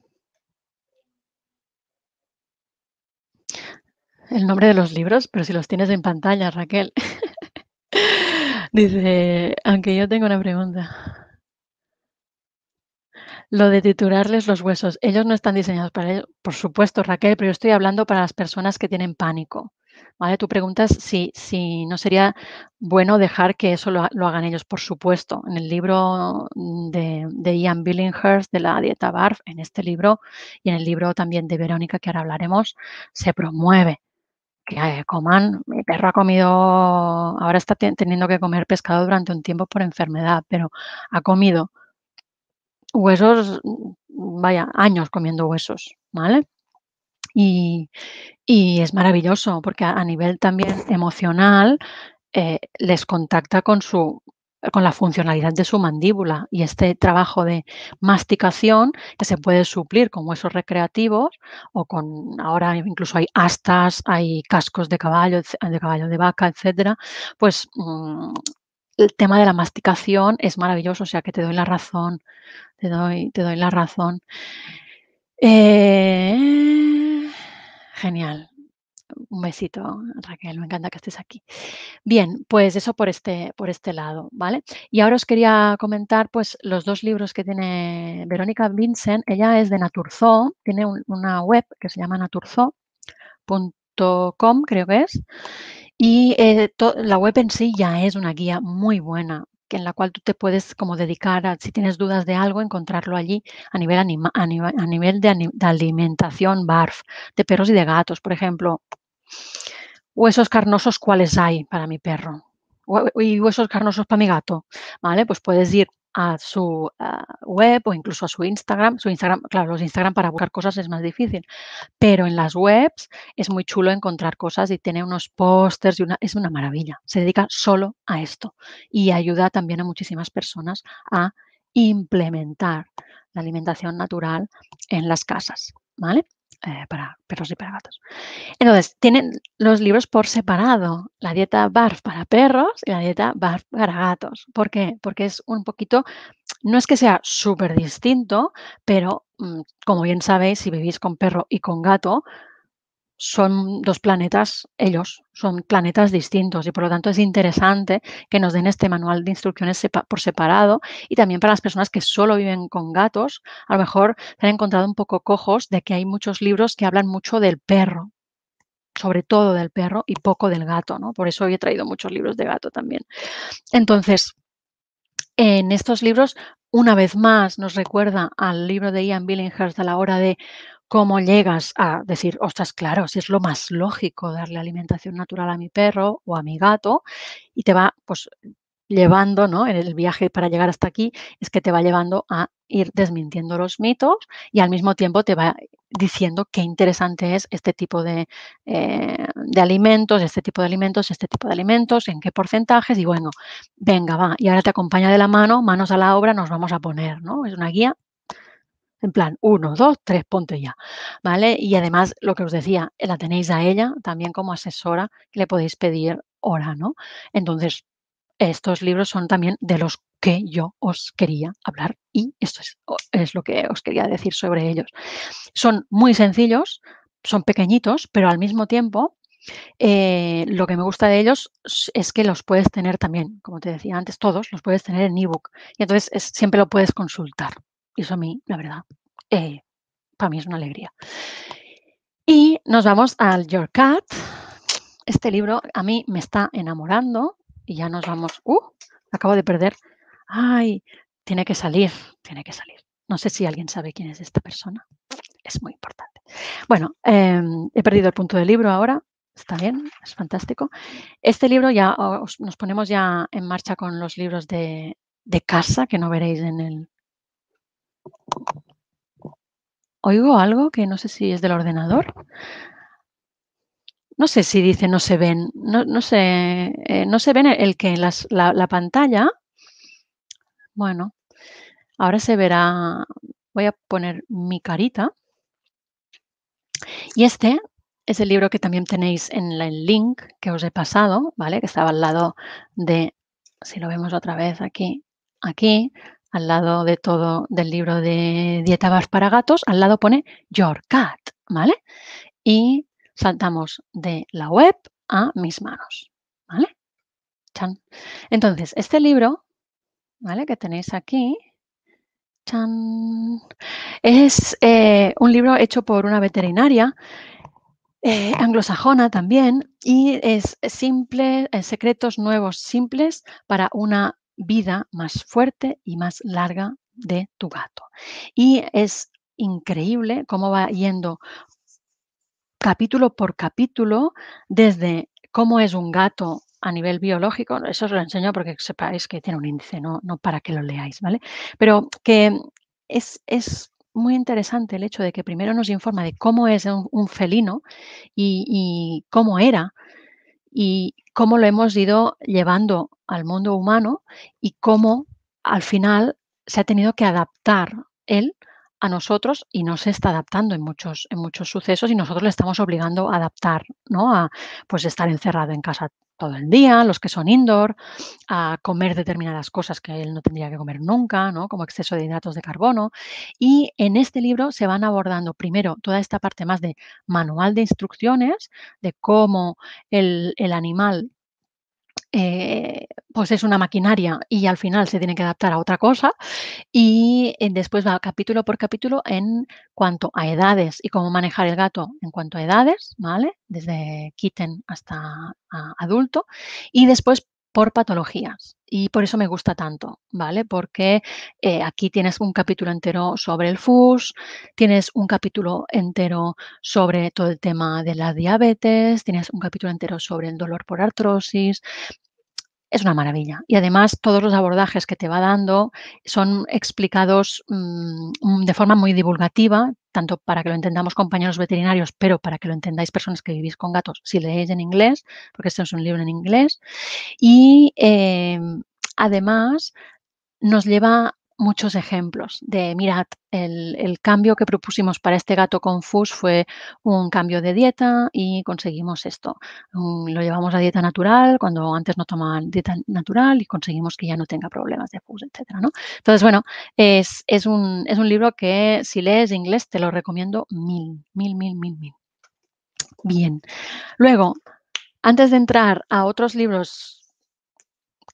el nombre de los libros, pero si los tienes en pantalla, Raquel. Dice, aunque yo tengo una pregunta. Lo de titularles los huesos, ellos no están diseñados para ello, por supuesto, Raquel, pero yo estoy hablando para las personas que tienen pánico. ¿Vale? Tú preguntas si, si no sería bueno dejar que eso lo, hagan ellos, por supuesto. En el libro mm, de, de, Ian Billinghurst, de la dieta BARF, en este libro y en el libro también de Verónica, que ahora hablaremos, se promueve coman, mi perro ha comido, ahora está teniendo que comer pescado durante un tiempo por enfermedad, pero ha comido huesos, vaya, años comiendo huesos, ¿vale? Y, es maravilloso porque a, nivel también emocional eh, les contacta con su con la funcionalidad de su mandíbula y este trabajo de masticación que se puede suplir con huesos recreativos o con ahora incluso hay astas, hay cascos de caballo, de caballo de vaca, etcétera, pues mm, el tema de la masticación es maravilloso, o sea que te doy la razón, te doy, te doy la razón. Eh, genial. Un besito, Raquel, me encanta que estés aquí. Bien, pues eso por este, por este lado, ¿vale? Y ahora os quería comentar pues los dos libros que tiene Verónica Vincent. Ella es de Naturzo tiene una web que se llama naturzo.com creo que es. Y eh, la web en sí ya es una guía muy buena en la cual tú te puedes como dedicar si tienes dudas de algo, encontrarlo allí a nivel, a nivel, de, alimentación, barf, de perros y de gatos, por ejemplo, Huesos carnosos, ¿cuáles hay para mi perro? Y huesos carnosos para mi gato, ¿vale? Pues puedes ir a su web o incluso a su Instagram. Su Instagram, claro, los Instagram para buscar cosas es más difícil, pero en las webs es muy chulo encontrar cosas y tiene unos pósters y una, es una maravilla. Se dedica solo a esto y ayuda también a muchísimas personas a implementar la alimentación natural en las casas, ¿vale? Eh, para perros y para gatos. Entonces, tienen los libros por separado, la dieta BARF para perros y la dieta BARF para gatos. ¿Por qué? Porque es un poquito, no es que sea súper distinto, pero mm, como bien sabéis, si vivís con perro y con gato, son dos planetas, ellos son planetas distintos y por lo tanto es interesante que nos den este manual de instrucciones por separado y también para las personas que solo viven con gatos, a lo mejor se han encontrado un poco cojos de que hay muchos libros que hablan mucho del perro, sobre todo del perro y poco del gato, ¿no? Por eso hoy he traído muchos libros de gato también. Entonces, en estos libros, una vez más, nos recuerda al libro de Ian Billinghurst a la hora de cómo llegas a decir, ostras, claro, si es lo más lógico darle alimentación natural a mi perro o a mi gato, y te va, pues, llevando, ¿no? En el viaje para llegar hasta aquí, es que te va llevando a ir desmintiendo los mitos y al mismo tiempo te va diciendo qué interesante es este tipo de, eh, de alimentos, este tipo de alimentos, este tipo de alimentos, en qué porcentajes y bueno, venga, va. Y ahora te acompaña de la mano, manos a la obra, nos vamos a poner, ¿no? Es una guía en plan, uno, dos, tres, y ya. ¿Vale? Y además, lo que os decía, la tenéis a ella también como asesora, que le podéis pedir hora, ¿no? Entonces, estos libros son también de los que yo os quería hablar y esto es, lo que os quería decir sobre ellos. Son muy sencillos, son pequeñitos, pero al mismo tiempo eh, lo que me gusta de ellos es que los puedes tener también, como te decía antes, todos los puedes tener en ebook y entonces siempre lo puedes consultar. Y eso a mí, la verdad, eh, para mí es una alegría. Y nos vamos al Your Cat. Este libro a mí me está enamorando y ya nos vamos. ¡Uh! Acabo de perder. ¡Ay! Tiene que salir, tiene que salir. No sé si alguien sabe quién es esta persona. Es muy importante. Bueno, em, he perdido el punto del libro ahora. Está bien, es fantástico. Este libro ya nos ponemos ya en marcha con los libros de, de casa que no veréis en el, Oigo algo que no sé si es del ordenador. No sé si dice no se ven, no, sé, eh, no se ven el, que la, la pantalla. Bueno, ahora se verá, voy a poner mi carita. Y este es el libro que también tenéis en el link que os he pasado, ¿vale? Que estaba al lado de, si lo vemos otra vez aquí, aquí, al lado de todo del libro de Dieta para gatos, al lado pone Your Cat, ¿vale? Y saltamos de la web a mis manos, ¿vale? Chan. Entonces, este libro, ¿vale? Que tenéis aquí, chan, es eh, un libro hecho por una veterinaria eh, anglosajona también y es simple, eh, secretos nuevos simples para una vida más fuerte y más larga de tu gato. Y es increíble cómo va yendo capítulo por capítulo desde cómo es un gato a nivel biológico, eso os lo enseño porque sepáis que tiene un índice, no, para que lo leáis, ¿vale? Pero que es, muy interesante el hecho de que primero nos informa de cómo es un, felino y, cómo era y cómo lo hemos ido llevando al mundo humano y cómo al final se ha tenido que adaptar él a nosotros y no se está adaptando en muchos, en muchos sucesos y nosotros le estamos obligando a adaptar, ¿no? A pues estar encerrado en casa todo el día, los que son indoor, a comer determinadas cosas que él no tendría que comer nunca, ¿no? como exceso de hidratos de carbono. Y en este libro se van abordando primero toda esta parte más de manual de instrucciones, de cómo el, el animal eh, pues es una maquinaria y al final se tiene que adaptar a otra cosa y eh, después va capítulo por capítulo en cuanto a edades y cómo manejar el gato en cuanto a edades, ¿vale? Desde kitten hasta ah, adulto y después por patologías. Y por eso me gusta tanto, ¿vale? Porque eh, aquí tienes un capítulo entero sobre el FUS, tienes un capítulo entero sobre todo el tema de la diabetes, tienes un capítulo entero sobre el dolor por artrosis, es una maravilla. Y además todos los abordajes que te va dando son explicados mm, de forma muy divulgativa, tanto para que lo entendamos compañeros veterinarios, pero para que lo entendáis personas que vivís con gatos, si leéis en inglés, porque este es un libro en inglés. Y eh, además nos lleva muchos ejemplos de, mirad, el, cambio que propusimos para este gato FUS fue un cambio de dieta y conseguimos esto. Lo llevamos a dieta natural cuando antes no tomaban dieta natural y conseguimos que ya no tenga problemas de FUS, etcétera ¿no? Entonces, bueno, es, un, es un libro que si lees inglés te lo recomiendo mil, mil, mil, mil, mil. Bien. Luego, antes de entrar a otros libros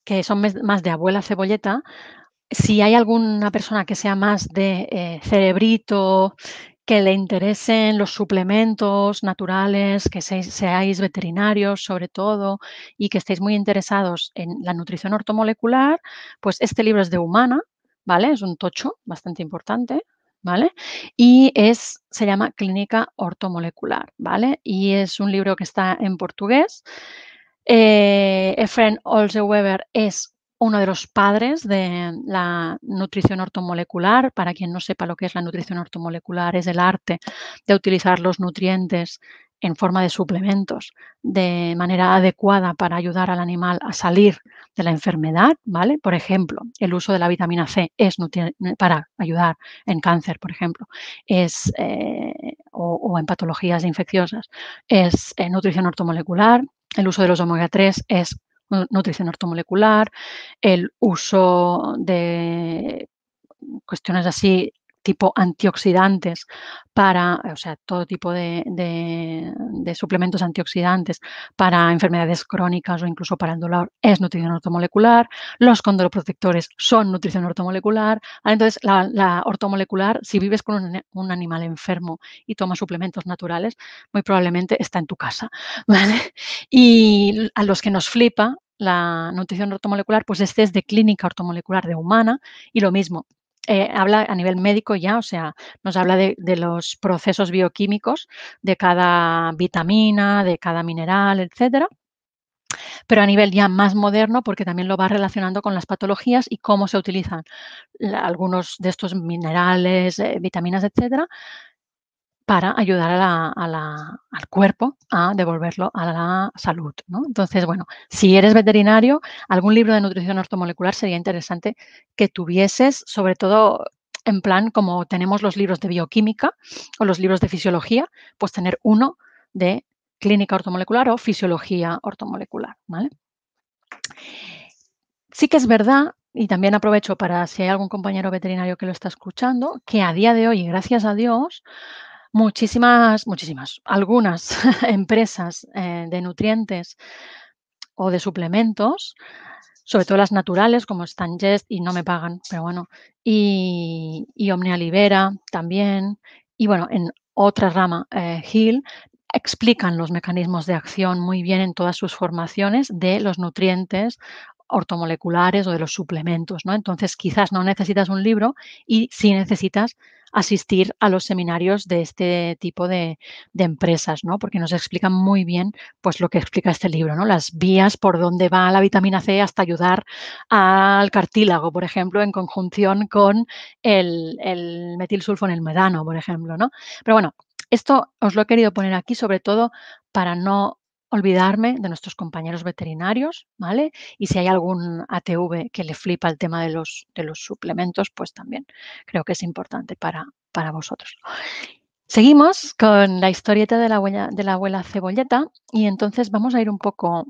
que son más de abuela cebolleta, si hay alguna persona que sea más de eh, cerebrito, que le interesen los suplementos naturales, que seáis, veterinarios sobre todo y que estéis muy interesados en la nutrición ortomolecular, pues este libro es de Humana, ¿vale? Es un tocho bastante importante, ¿vale? Y es, se llama Clínica Ortomolecular, ¿vale? Y es un libro que está en portugués. Eh, Efren Olseweber es uno de los padres de la nutrición ortomolecular. Para quien no sepa lo que es la nutrición ortomolecular, es el arte de utilizar los nutrientes en forma de suplementos de manera adecuada para ayudar al animal a salir de la enfermedad, ¿vale? Por ejemplo, el uso de la vitamina C es para ayudar en cáncer, por ejemplo, es, eh, o, en patologías infecciosas, es eh, nutrición ortomolecular, el uso de los omega 3 es nutrición ortomolecular, el uso de cuestiones así tipo antioxidantes para, o sea, todo tipo de, suplementos antioxidantes para enfermedades crónicas o incluso para el dolor es nutrición ortomolecular, los protectores son nutrición ortomolecular, ah, entonces la, ortomolecular, si vives con un, animal enfermo y tomas suplementos naturales, muy probablemente está en tu casa, ¿vale? Y a los que nos flipa la nutrición ortomolecular, pues este es de clínica ortomolecular de humana y lo mismo, eh, habla a nivel médico ya, o sea, nos habla de, los procesos bioquímicos de cada vitamina, de cada mineral, etcétera. Pero a nivel ya más moderno, porque también lo va relacionando con las patologías y cómo se utilizan algunos de estos minerales, eh, vitaminas, etcétera, para ayudar al cuerpo a devolverlo a la salud. ¿no? Entonces, bueno, si eres veterinario, algún libro de nutrición ortomolecular sería interesante que tuvieses, sobre todo en plan como tenemos los libros de bioquímica o los libros de fisiología, pues tener uno de clínica ortomolecular o fisiología ortomolecular. ¿vale? Sí que es verdad y también aprovecho para si hay algún compañero veterinario que lo está escuchando, que a día de hoy, gracias a Dios, muchísimas, muchísimas, algunas empresas eh, de nutrientes o de suplementos, sobre todo las naturales como jest y no me pagan, pero bueno, y, Omnia Libera también, y bueno, en otra rama, Hill, eh, explican los mecanismos de acción muy bien en todas sus formaciones de los nutrientes ortomoleculares o de los suplementos, ¿no? Entonces, quizás no necesitas un libro y sí necesitas asistir a los seminarios de este tipo de, empresas, ¿no? Porque nos explican muy bien, pues, lo que explica este libro, ¿no? Las vías por donde va la vitamina C hasta ayudar al cartílago, por ejemplo, en conjunción con el, el medano, por ejemplo, ¿no? Pero bueno, esto os lo he querido poner aquí sobre todo para no olvidarme de nuestros compañeros veterinarios, ¿vale? Y si hay algún ATV que le flipa el tema de los, de los suplementos, pues también creo que es importante para, para vosotros. Seguimos con la historieta de la, abuela, de la abuela Cebolleta y entonces vamos a ir un poco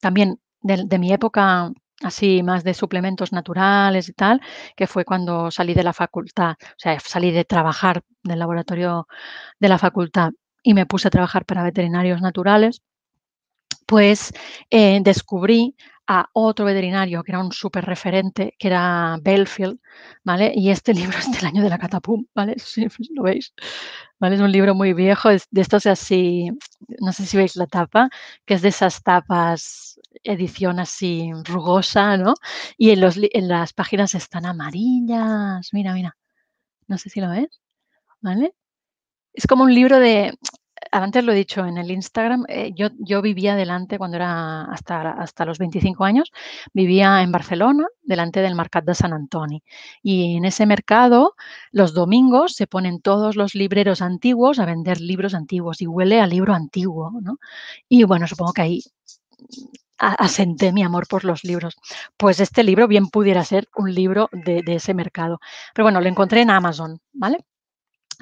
también de, de mi época así más de suplementos naturales y tal, que fue cuando salí de la facultad, o sea, salí de trabajar del laboratorio de la facultad y me puse a trabajar para veterinarios naturales pues descubrí a otro veterinario que era un súper referente, que era Belfield, ¿vale? Y este libro es del año de la catapum, ¿vale? Pues, lo veis, ¿vale? Es un libro muy viejo, es, de estos así, no sé si veis la tapa, que es de esas tapas edición así rugosa, ¿no? Y en, en las páginas están amarillas, mira, mira, no sé si lo ves, ¿vale? Es como un libro de, antes lo he dicho en el Instagram, eh, yo, yo, vivía delante cuando era hasta, hasta los 25 años, vivía en Barcelona, delante del mercado de San Antoni. Y en ese mercado, los domingos se ponen todos los libreros antiguos a vender libros antiguos y huele a libro antiguo. ¿no? Y bueno, supongo que ahí asenté mi amor por los libros. Pues este libro bien pudiera ser un libro de, de ese mercado. Pero bueno, lo encontré en Amazon, ¿vale?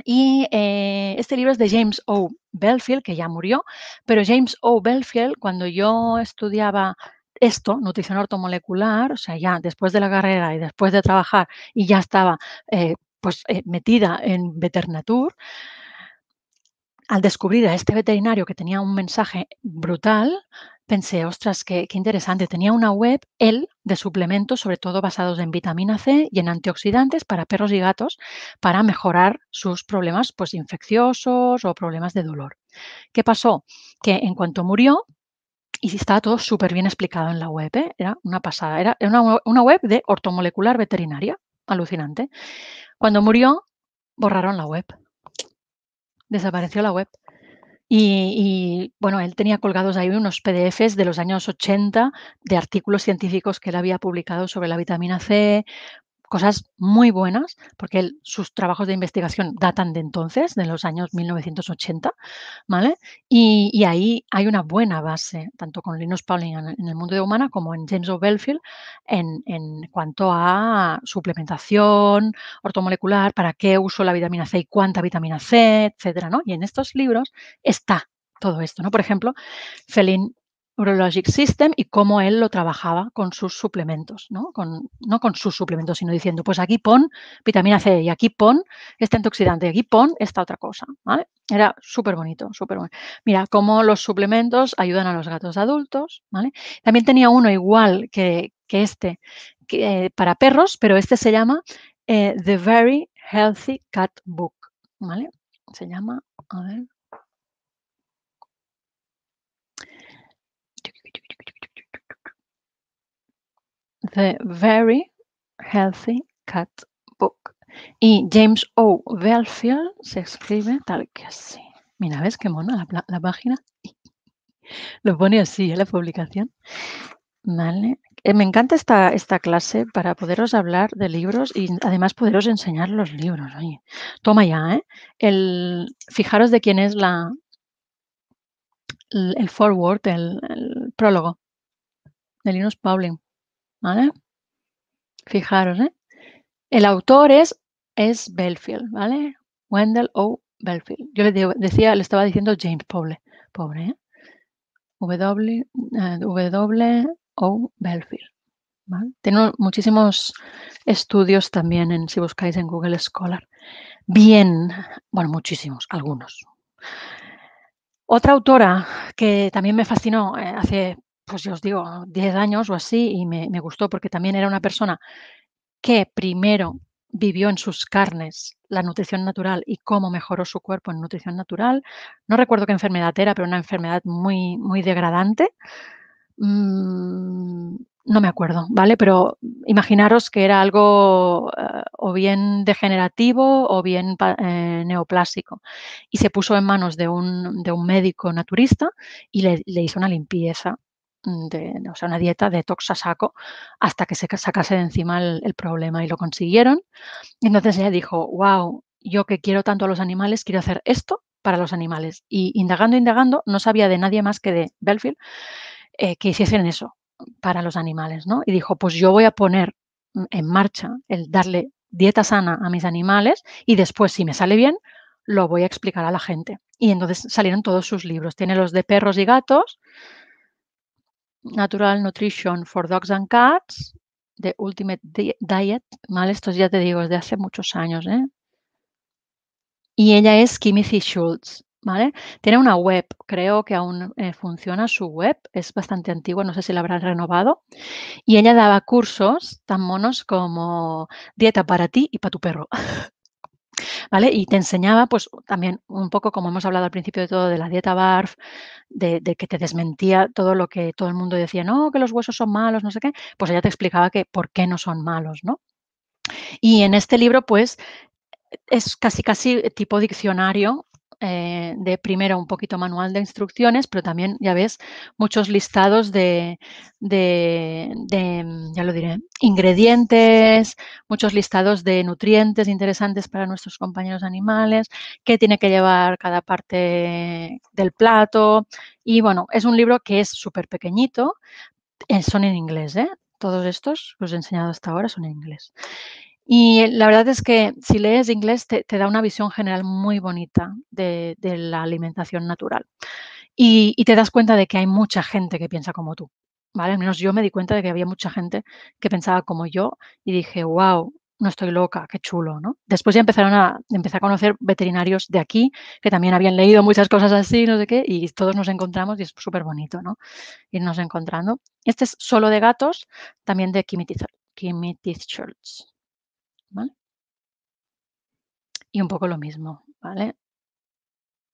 Y eh, este libro es de James O. Belfield, que ya murió, pero James O. Belfield, cuando yo estudiaba esto, nutrición ortomolecular, o sea, ya después de la carrera y después de trabajar y ya estaba eh, pues eh, metida en Veternatur, al descubrir a este veterinario que tenía un mensaje brutal, pensé, ostras, qué, interesante. Tenía una web, él, de suplementos, sobre todo basados en vitamina C y en antioxidantes para perros y gatos, para mejorar sus problemas pues, infecciosos o problemas de dolor. ¿Qué pasó? Que en cuanto murió, y estaba todo súper bien explicado en la web, ¿eh? era una pasada, era una, una web de ortomolecular veterinaria, alucinante. Cuando murió, borraron la web. Desapareció la web. Y, bueno, él tenía colgados ahí unos PDFs de los años 80 de artículos científicos que él había publicado sobre la vitamina C, cosas muy buenas, porque sus trabajos de investigación datan de entonces, de los años 1980, ¿vale? Y, ahí hay una buena base, tanto con Linus Pauling en, el mundo de humana como en James O'Belfield, en, cuanto a suplementación ortomolecular, para qué uso la vitamina C y cuánta vitamina C, etcétera, Y en estos libros está todo esto, ¿no? Por ejemplo, Feline. Urologic System y cómo él lo trabajaba con sus suplementos, ¿no? Con, no con sus suplementos, sino diciendo, pues aquí pon vitamina C y aquí pon este antioxidante y aquí pon esta otra cosa, ¿vale? Era súper bonito, súper bonito. Mira, cómo los suplementos ayudan a los gatos adultos, ¿vale? También tenía uno igual que, que este que, eh, para perros, pero este se llama eh, The Very Healthy Cat Book, ¿vale? Se llama, a ver, The Very Healthy Cat Book. Y James O. Belfield se escribe tal que así. Mira, ¿ves qué mono la, página? Lo pone así en la publicación. Vale. Eh, me encanta esta, esta clase para poderos hablar de libros y además poderos enseñar los libros. toma ya, ¿eh? El, fijaros de quién es la, el, forward, el prólogo de Linus Pauling. ¿vale? Fijaros, ¿eh? El autor es, es Belfield, ¿vale? Wendell O. Belfield. Yo le decía, le estaba diciendo James Poble, pobre, ¿eh? W, eh, w O. Belfield. ¿vale? Tiene muchísimos estudios también si buscáis en Google Scholar. Bien, bueno, muchísimos, algunos. Otra autora que también me fascinó eh, hace pues yo os digo, 10 años o así, y me, gustó porque también era una persona que primero vivió en sus carnes la nutrición natural y cómo mejoró su cuerpo en nutrición natural. No recuerdo qué enfermedad era, pero una enfermedad muy, muy degradante. Mm, no me acuerdo, ¿vale? Pero imaginaros que era algo eh, o bien degenerativo o bien eh, neoplásico. Y se puso en manos de un, médico naturista y le hizo una limpieza Mm, de, o sea, una dieta de a saco hasta que se sacase de encima el, problema y lo consiguieron. Y entonces ella dijo, wow, yo que quiero tanto a los animales, quiero hacer esto para los animales. Y indagando, indagando, no sabía de nadie más que de Belfield eh, que hiciesen eso para los animales, ¿no? Y dijo, pues yo voy a poner en marcha el darle dieta sana a mis animales y después, si me sale bien, lo voy a explicar a la gente. Y entonces salieron todos sus libros. Tiene los de perros y gatos, Natural Nutrition for Dogs and Cats, The Ultimate Diet, ¿vale? Esto ya te digo, es de hace muchos años, ¿eh? Y ella es Kimothy Schultz, ¿vale? Tiene una web, creo que aún eh, funciona su web, es bastante antigua, no sé si la habrán renovado. Y ella daba cursos tan monos como dieta para ti y para tu perro, Y te enseñaba, pues también un poco como hemos hablado al principio de todo, de la dieta BARF, de, de, que te desmentía todo lo que todo el mundo decía, no, que los huesos son malos, no sé qué, pues ella te explicaba que por qué no son malos, ¿no? Y en este libro, pues, es casi casi tipo diccionario eh, de primero un poquito manual de instrucciones, pero también, ya ves, muchos listados de, mm, ya lo diré, ingredientes, muchos listados de nutrientes interesantes para nuestros compañeros animales, qué tiene que llevar cada parte del plato. Y bueno, es un libro que es súper pequeñito, eh, son en inglés, ¿eh? Todos estos los he enseñado hasta ahora son en inglés. Y eh, la verdad es que si lees inglés te, da una visión general muy bonita de, la alimentación natural. Y, te das cuenta de que hay mucha gente que piensa como tú. ¿vale? Al menos yo me di cuenta de que había mucha gente que pensaba como yo y dije, wow, no estoy loca, qué chulo, ¿no? Después ya empezaron a, empezar a conocer veterinarios de aquí que también habían leído muchas cosas así, no sé qué, y todos nos encontramos y es súper bonito, ¿no? Irnos encontrando. Este es solo de gatos, también de Kimmy T-shirts. Y un poco lo mismo, ¿vale?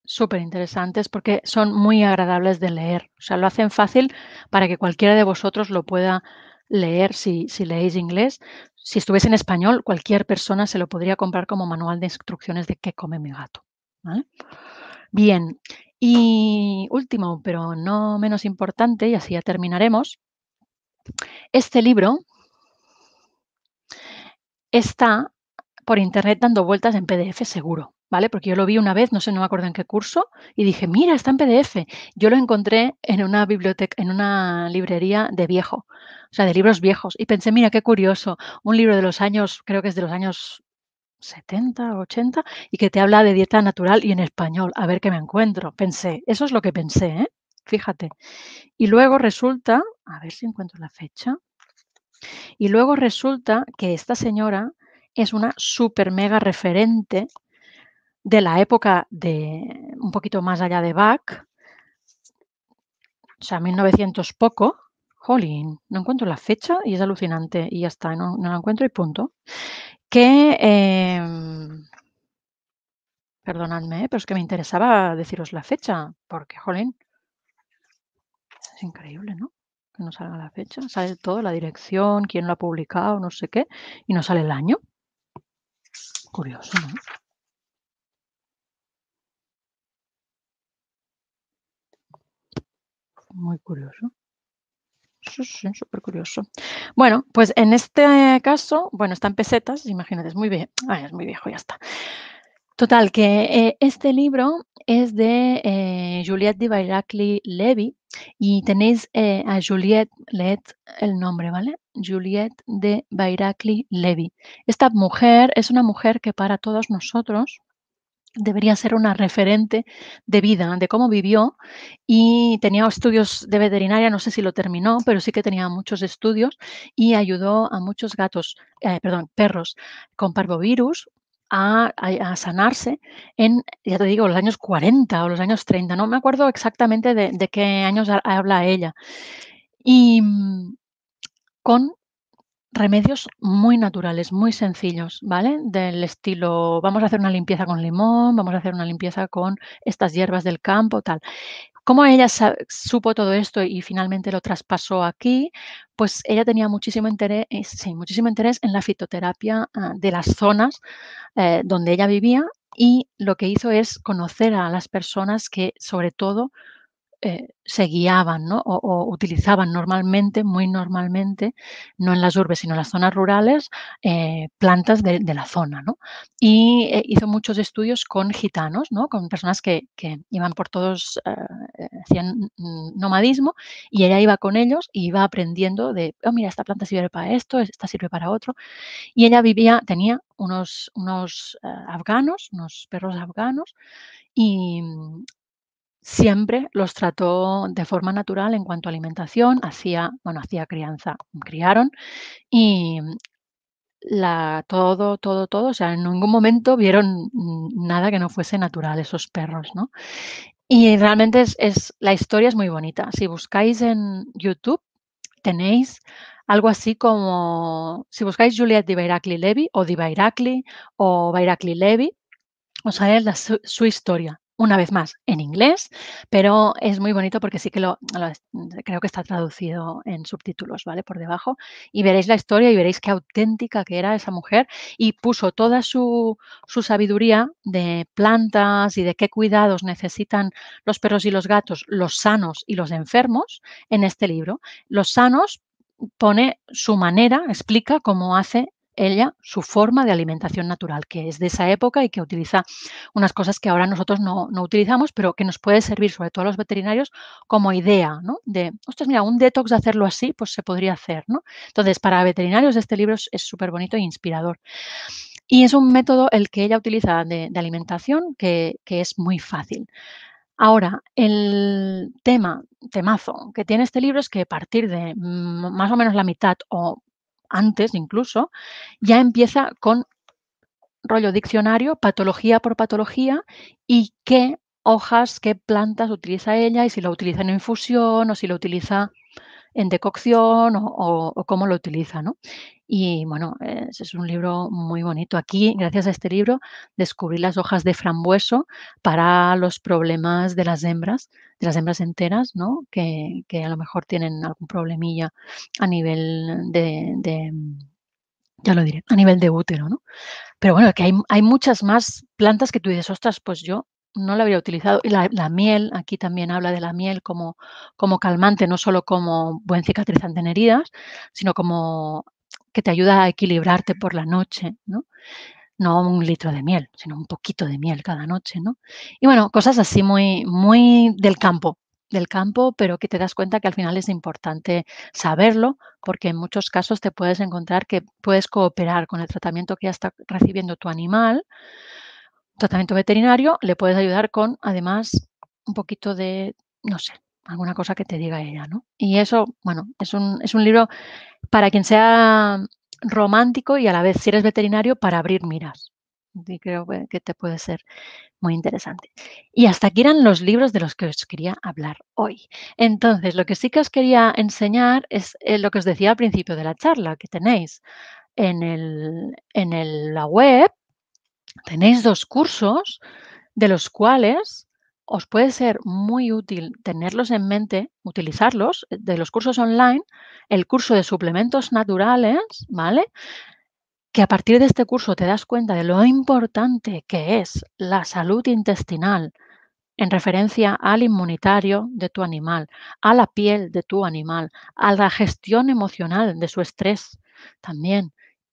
Súper interesantes porque son muy agradables de leer. O sea, lo hacen fácil para que cualquiera de vosotros lo pueda leer si, leéis inglés. Si estuviese en español, cualquier persona se lo podría comprar como manual de instrucciones de qué come mi gato. Bien, y último, pero no menos importante, y así ya terminaremos, este libro está por internet dando vueltas en PDF seguro, ¿vale? Porque yo lo vi una vez, no sé, no me acuerdo en qué curso, y dije, mira, está en PDF. Yo lo encontré en una biblioteca, en una librería de viejo, o sea, de libros viejos. Y pensé, mira, qué curioso, un libro de los años, creo que es de los años 70 o 80, y que te habla de dieta natural y en español, a ver qué me encuentro. Pensé, eso es lo que pensé, ¿eh? Fíjate. Y luego resulta, a ver si encuentro la fecha, y luego resulta que esta señora es una super mega referente de la época de un poquito más allá de Bach, o sea, 1900 poco. Jolín, no encuentro la fecha y es alucinante y ya está, no, la encuentro y punto. Que, em, perdonadme, pero es que me interesaba deciros la fecha, porque, jolín, es increíble, ¿no? no salga la fecha, sale todo, la dirección, quién lo ha publicado, no sé qué, y no sale el año. Curioso, ¿no? Muy curioso. Sí, sí, súper curioso. Bueno, pues en este caso, bueno, está en pesetas, imagínate, es muy viejo, es muy viejo, ya está. Total, que eh, este libro es de eh, Juliette de bairacli Levy y tenéis eh, a Juliette, leed el nombre, ¿vale? Juliette de Bayracli Levy. Esta mujer es una mujer que para todos nosotros debería ser una referente de vida, de cómo vivió y tenía estudios de veterinaria, no sé si lo terminó, pero sí que tenía muchos estudios y ayudó a muchos gatos, perdón, perros con parvovirus a, sanarse en, ya te digo, los años 40 o los años 30, no me acuerdo exactamente de, de qué años habla ella. Y mm, con remedios muy naturales, muy sencillos, ¿vale? Del estilo, vamos a hacer una limpieza con limón, vamos a hacer una limpieza con estas hierbas del campo, tal. ¿Cómo ella supo todo esto y finalmente lo traspasó aquí? Pues ella tenía muchísimo interés, eh, muchísimo interés en la fitoterapia ah, de las zonas eh, donde ella vivía y lo que hizo es conocer a las personas que sobre todo eh, se guiaban o, utilizaban normalmente, muy normalmente, no en las urbes, sino en las zonas rurales, eh, plantas de, la zona. Y eh, hizo muchos estudios con gitanos, con personas que, que iban por todos, hacían nomadismo, y ella iba con ellos y iba aprendiendo de, oh, mira, esta planta sirve para esto, esta sirve para otro. Y ella vivía, tenía unos, unos afganos, unos perros afganos, y, siempre los trató de forma natural en cuanto a alimentación, hacía, bueno, hacía crianza, criaron y la, todo, todo, todo, o sea, en ningún momento vieron nada que no fuese natural esos perros, ¿no? Y realmente es, la historia es muy bonita. Si buscáis en YouTube, tenéis algo así como, si buscáis Juliette de Bairacli Levy o Di Bairacli o Bairacli Levy, os sale su historia una vez más en inglés, pero es muy bonito porque sí que lo, creo que está traducido en subtítulos, ¿vale? Por debajo. Y veréis la historia y veréis qué auténtica que era esa mujer y puso toda su, su sabiduría de plantas y de qué cuidados necesitan los perros y los gatos, los sanos y los enfermos, en este libro. Los sanos pone su manera, explica cómo hace ella su forma de alimentación natural, que es de esa época y que utiliza unas cosas que ahora nosotros no, utilizamos, pero que nos puede servir, sobre todo a los veterinarios, como idea, ¿no? De, ostras, mira, un detox de hacerlo así, pues se podría hacer, ¿no? Entonces, para veterinarios este libro es súper bonito e inspirador. Y es un método el que ella utiliza de, alimentación que, que es muy fácil. Ahora, el tema, temazo que tiene este libro es que a partir de mm, más o menos la mitad o antes incluso, ya empieza con rollo diccionario, patología por patología y qué hojas, qué plantas utiliza ella y si la utiliza en infusión o si la utiliza en decocción o, cómo lo utiliza. ¿no? Y bueno, eh, es, es, un libro muy bonito. Aquí, gracias a este libro, descubrí las hojas de frambueso para los problemas de las hembras, de las hembras enteras, ¿no? que, a lo mejor tienen algún problemilla a nivel de, ya lo diré, a nivel de útero, ¿no? Pero bueno, que hay, hay, muchas más plantas que tú dices, ostras, pues yo no la habría utilizado. Y la, miel, aquí también habla de la miel como, como calmante, no solo como buen cicatrizante en heridas, sino como que te ayuda a equilibrarte por la noche, ¿no? No un litro de miel, sino un poquito de miel cada noche, Y bueno, cosas así muy, muy del campo, del campo, pero que te das cuenta que al final es importante saberlo, porque en muchos casos te puedes encontrar que puedes cooperar con el tratamiento que ya está recibiendo tu animal tratamiento veterinario, le puedes ayudar con, además, un poquito de, no sé, alguna cosa que te diga ella, ¿no? Y eso, bueno, es un, es un libro para quien sea romántico y a la vez, si eres veterinario, para abrir miras. Y creo que te puede ser muy interesante. Y hasta aquí eran los libros de los que os quería hablar hoy. Entonces, lo que sí que os quería enseñar es eh, lo que os decía al principio de la charla que tenéis en, el, en la web, Tenéis dos cursos de los cuales os puede ser muy útil tenerlos en mente, utilizarlos, eh, de los cursos online, el curso de suplementos naturales, ¿vale? Que a partir de este curso te das cuenta de lo importante que es la salud intestinal en referencia al inmunitario de tu animal, a la piel de tu animal, a la gestión emocional de su estrés también,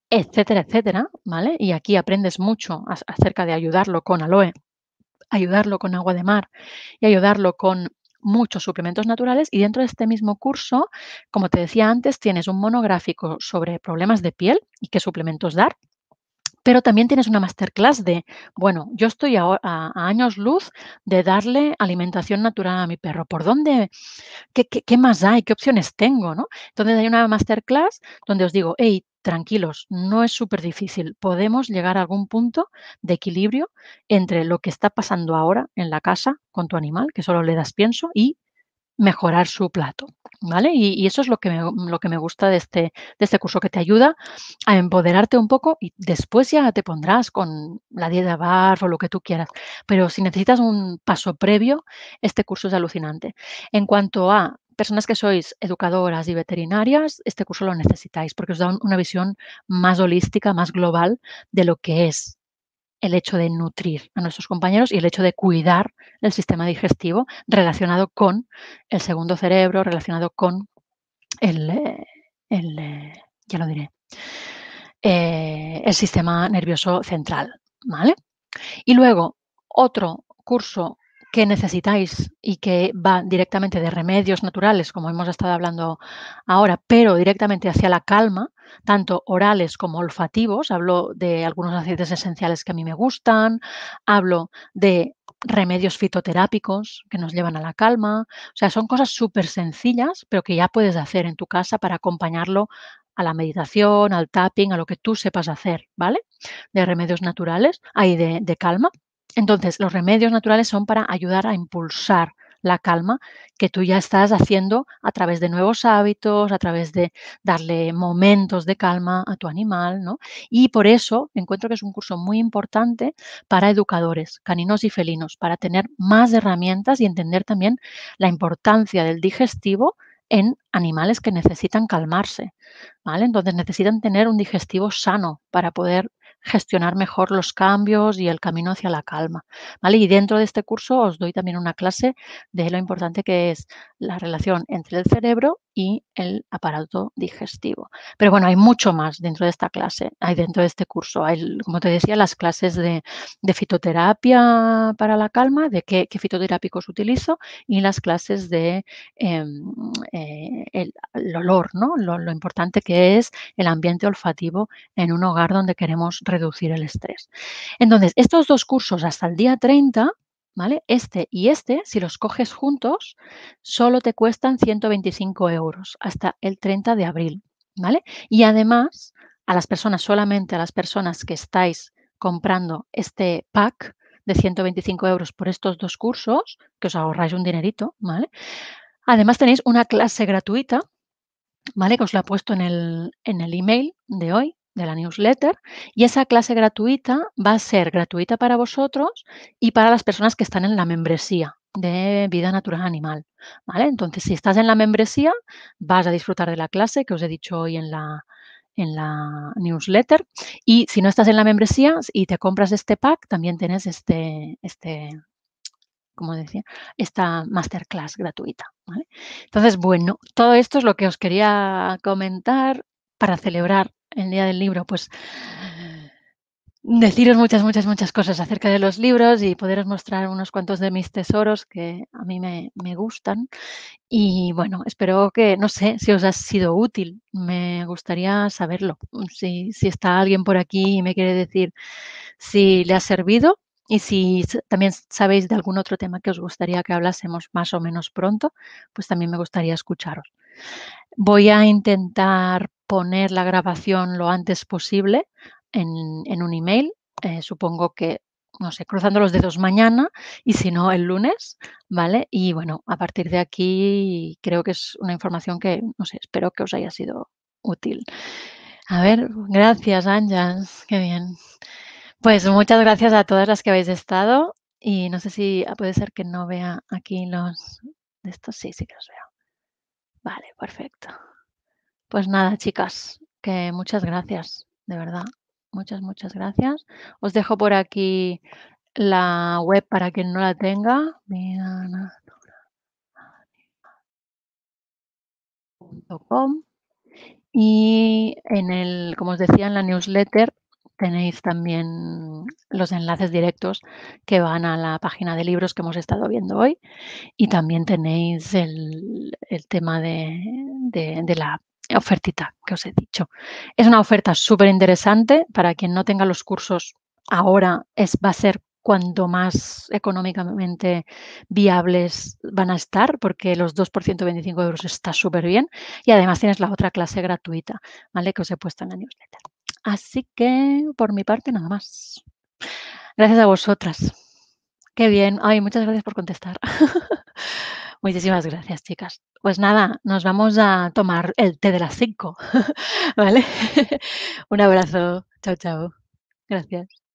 etcétera, etcétera, ¿vale? Y aquí aprendes mucho acerca de ayudarlo con aloe, ayudarlo con agua de mar y ayudarlo con muchos suplementos naturales y dentro de este mismo curso, como te decía antes, tienes un monográfico sobre problemas de piel y qué suplementos dar, pero también tienes una masterclass de, bueno, yo estoy a, a, años luz de darle alimentación natural a mi perro. ¿Por dónde? ¿Qué, más hay? ¿Qué opciones tengo? ¿no? Entonces hay una masterclass donde os digo, hey, tranquilos, no es súper difícil. Podemos llegar a algún punto de equilibrio entre lo que está pasando ahora en la casa con tu animal, que solo le das pienso, y mejorar su plato. Y, eso es lo que me, lo que me gusta de este, de este curso, que te ayuda a empoderarte un poco y después ya te pondrás con la dieta bar o lo que tú quieras. Pero si necesitas un paso previo, este curso es alucinante. En cuanto a personas que sois educadoras y veterinarias, este curso lo necesitáis porque os da una visión más holística, más global de lo que es el hecho de nutrir a nuestros compañeros y el hecho de cuidar el sistema digestivo relacionado con el segundo cerebro, relacionado con el, eh, eh, ya lo diré, eh, el sistema nervioso central, ¿vale? Y luego, otro curso que necesitáis y que va directamente de remedios naturales, como hemos estado hablando ahora, pero directamente hacia la calma, tanto orales como olfativos. Hablo de algunos aceites esenciales que a mí me gustan, hablo de remedios fitoterápicos que nos llevan a la calma. O sea, son cosas súper sencillas, pero que ya puedes hacer en tu casa para acompañarlo a la meditación, al tapping, a lo que tú sepas hacer, ¿vale? De remedios naturales, ahí de, de calma. Entonces, los remedios naturales son para ayudar a impulsar la calma que tú ya estás haciendo a través de nuevos hábitos, a través de darle momentos de calma a tu animal, ¿no? Y por eso encuentro que es un curso muy importante para educadores, caninos y felinos, para tener más herramientas y entender también la importancia del digestivo en animales que necesitan calmarse, ¿vale? Entonces necesitan tener un digestivo sano para poder gestionar mejor los cambios y el camino hacia la calma. Y dentro de este curso os doy también una clase de lo importante que es la relación entre el cerebro y el aparato digestivo. Pero bueno, hay mucho más dentro de esta clase, hay dentro de este curso. Hay, como te decía, las clases de, fitoterapia para la calma, de qué, qué, fitoterápicos utilizo, y las clases de em, eh, el, olor, ¿no? Lo, lo importante que es el ambiente olfativo en un hogar donde queremos reducir el estrés. Entonces, estos dos cursos hasta el día 30 ¿vale? Este y este, si los coges juntos, solo te cuestan 125 euros hasta el 30 de abril, ¿vale? Y además, a las personas, solamente a las personas que estáis comprando este pack de 125 euros por estos dos cursos, que os ahorráis un dinerito, ¿vale? Además tenéis una clase gratuita, ¿vale? Que os la he puesto en el, en el email de hoy, de la newsletter y esa clase gratuita va a ser gratuita para vosotros y para las personas que están en la membresía de vida natural animal. ¿vale? Entonces, si estás en la membresía, vas a disfrutar de la clase que os he dicho hoy en la, en la newsletter. Y si no estás en la membresía y te compras este pack, también tienes este, este decía, esta masterclass gratuita. Entonces, bueno, todo esto es lo que os quería comentar para celebrar el día del libro, pues deciros muchas, muchas, muchas cosas acerca de los libros y poderos mostrar unos cuantos de mis tesoros que a mí me, me gustan. Y bueno, espero que, no sé, si os ha sido útil, me gustaría saberlo. Si, si está alguien por aquí y me quiere decir si le ha servido y si también sabéis de algún otro tema que os gustaría que hablásemos más o menos pronto, pues también me gustaría escucharos. Voy a intentar poner la grabación lo antes posible en, un email. Eh, supongo que, no sé, cruzando los dedos mañana y si no, el lunes, ¿vale? Y bueno, a partir de aquí creo que es una información que, no sé, espero que os haya sido útil. A ver, gracias, Ángels, qué bien. Pues muchas gracias a todas las que habéis estado y no sé si ah, puede ser que no vea aquí los de estos, sí, sí que los veo. Vale, perfecto. Pues nada, chicas, que muchas gracias, de verdad. Muchas, muchas gracias. Os dejo por aquí la web para quien no la tenga. Com. Y en el, como os decía, en la newsletter tenéis también los enlaces directos que van a la página de libros que hemos estado viendo hoy. Y también tenéis el, tema de, de, la ofertita que os he dicho. Es una oferta súper interesante para quien no tenga los cursos ahora, es, va a ser cuanto más económicamente viables van a estar, porque los 2 por 125 euros está súper bien. Y además tienes la otra clase gratuita, ¿vale? Que os he puesto en la newsletter. Así que, por mi parte, nada más. Gracias a vosotras. Qué bien. Ay, muchas gracias por contestar. Muchísimas gracias, chicas. Pues nada, nos vamos a tomar el té de las 5, ¿vale? Un abrazo, chao, chao. Gracias.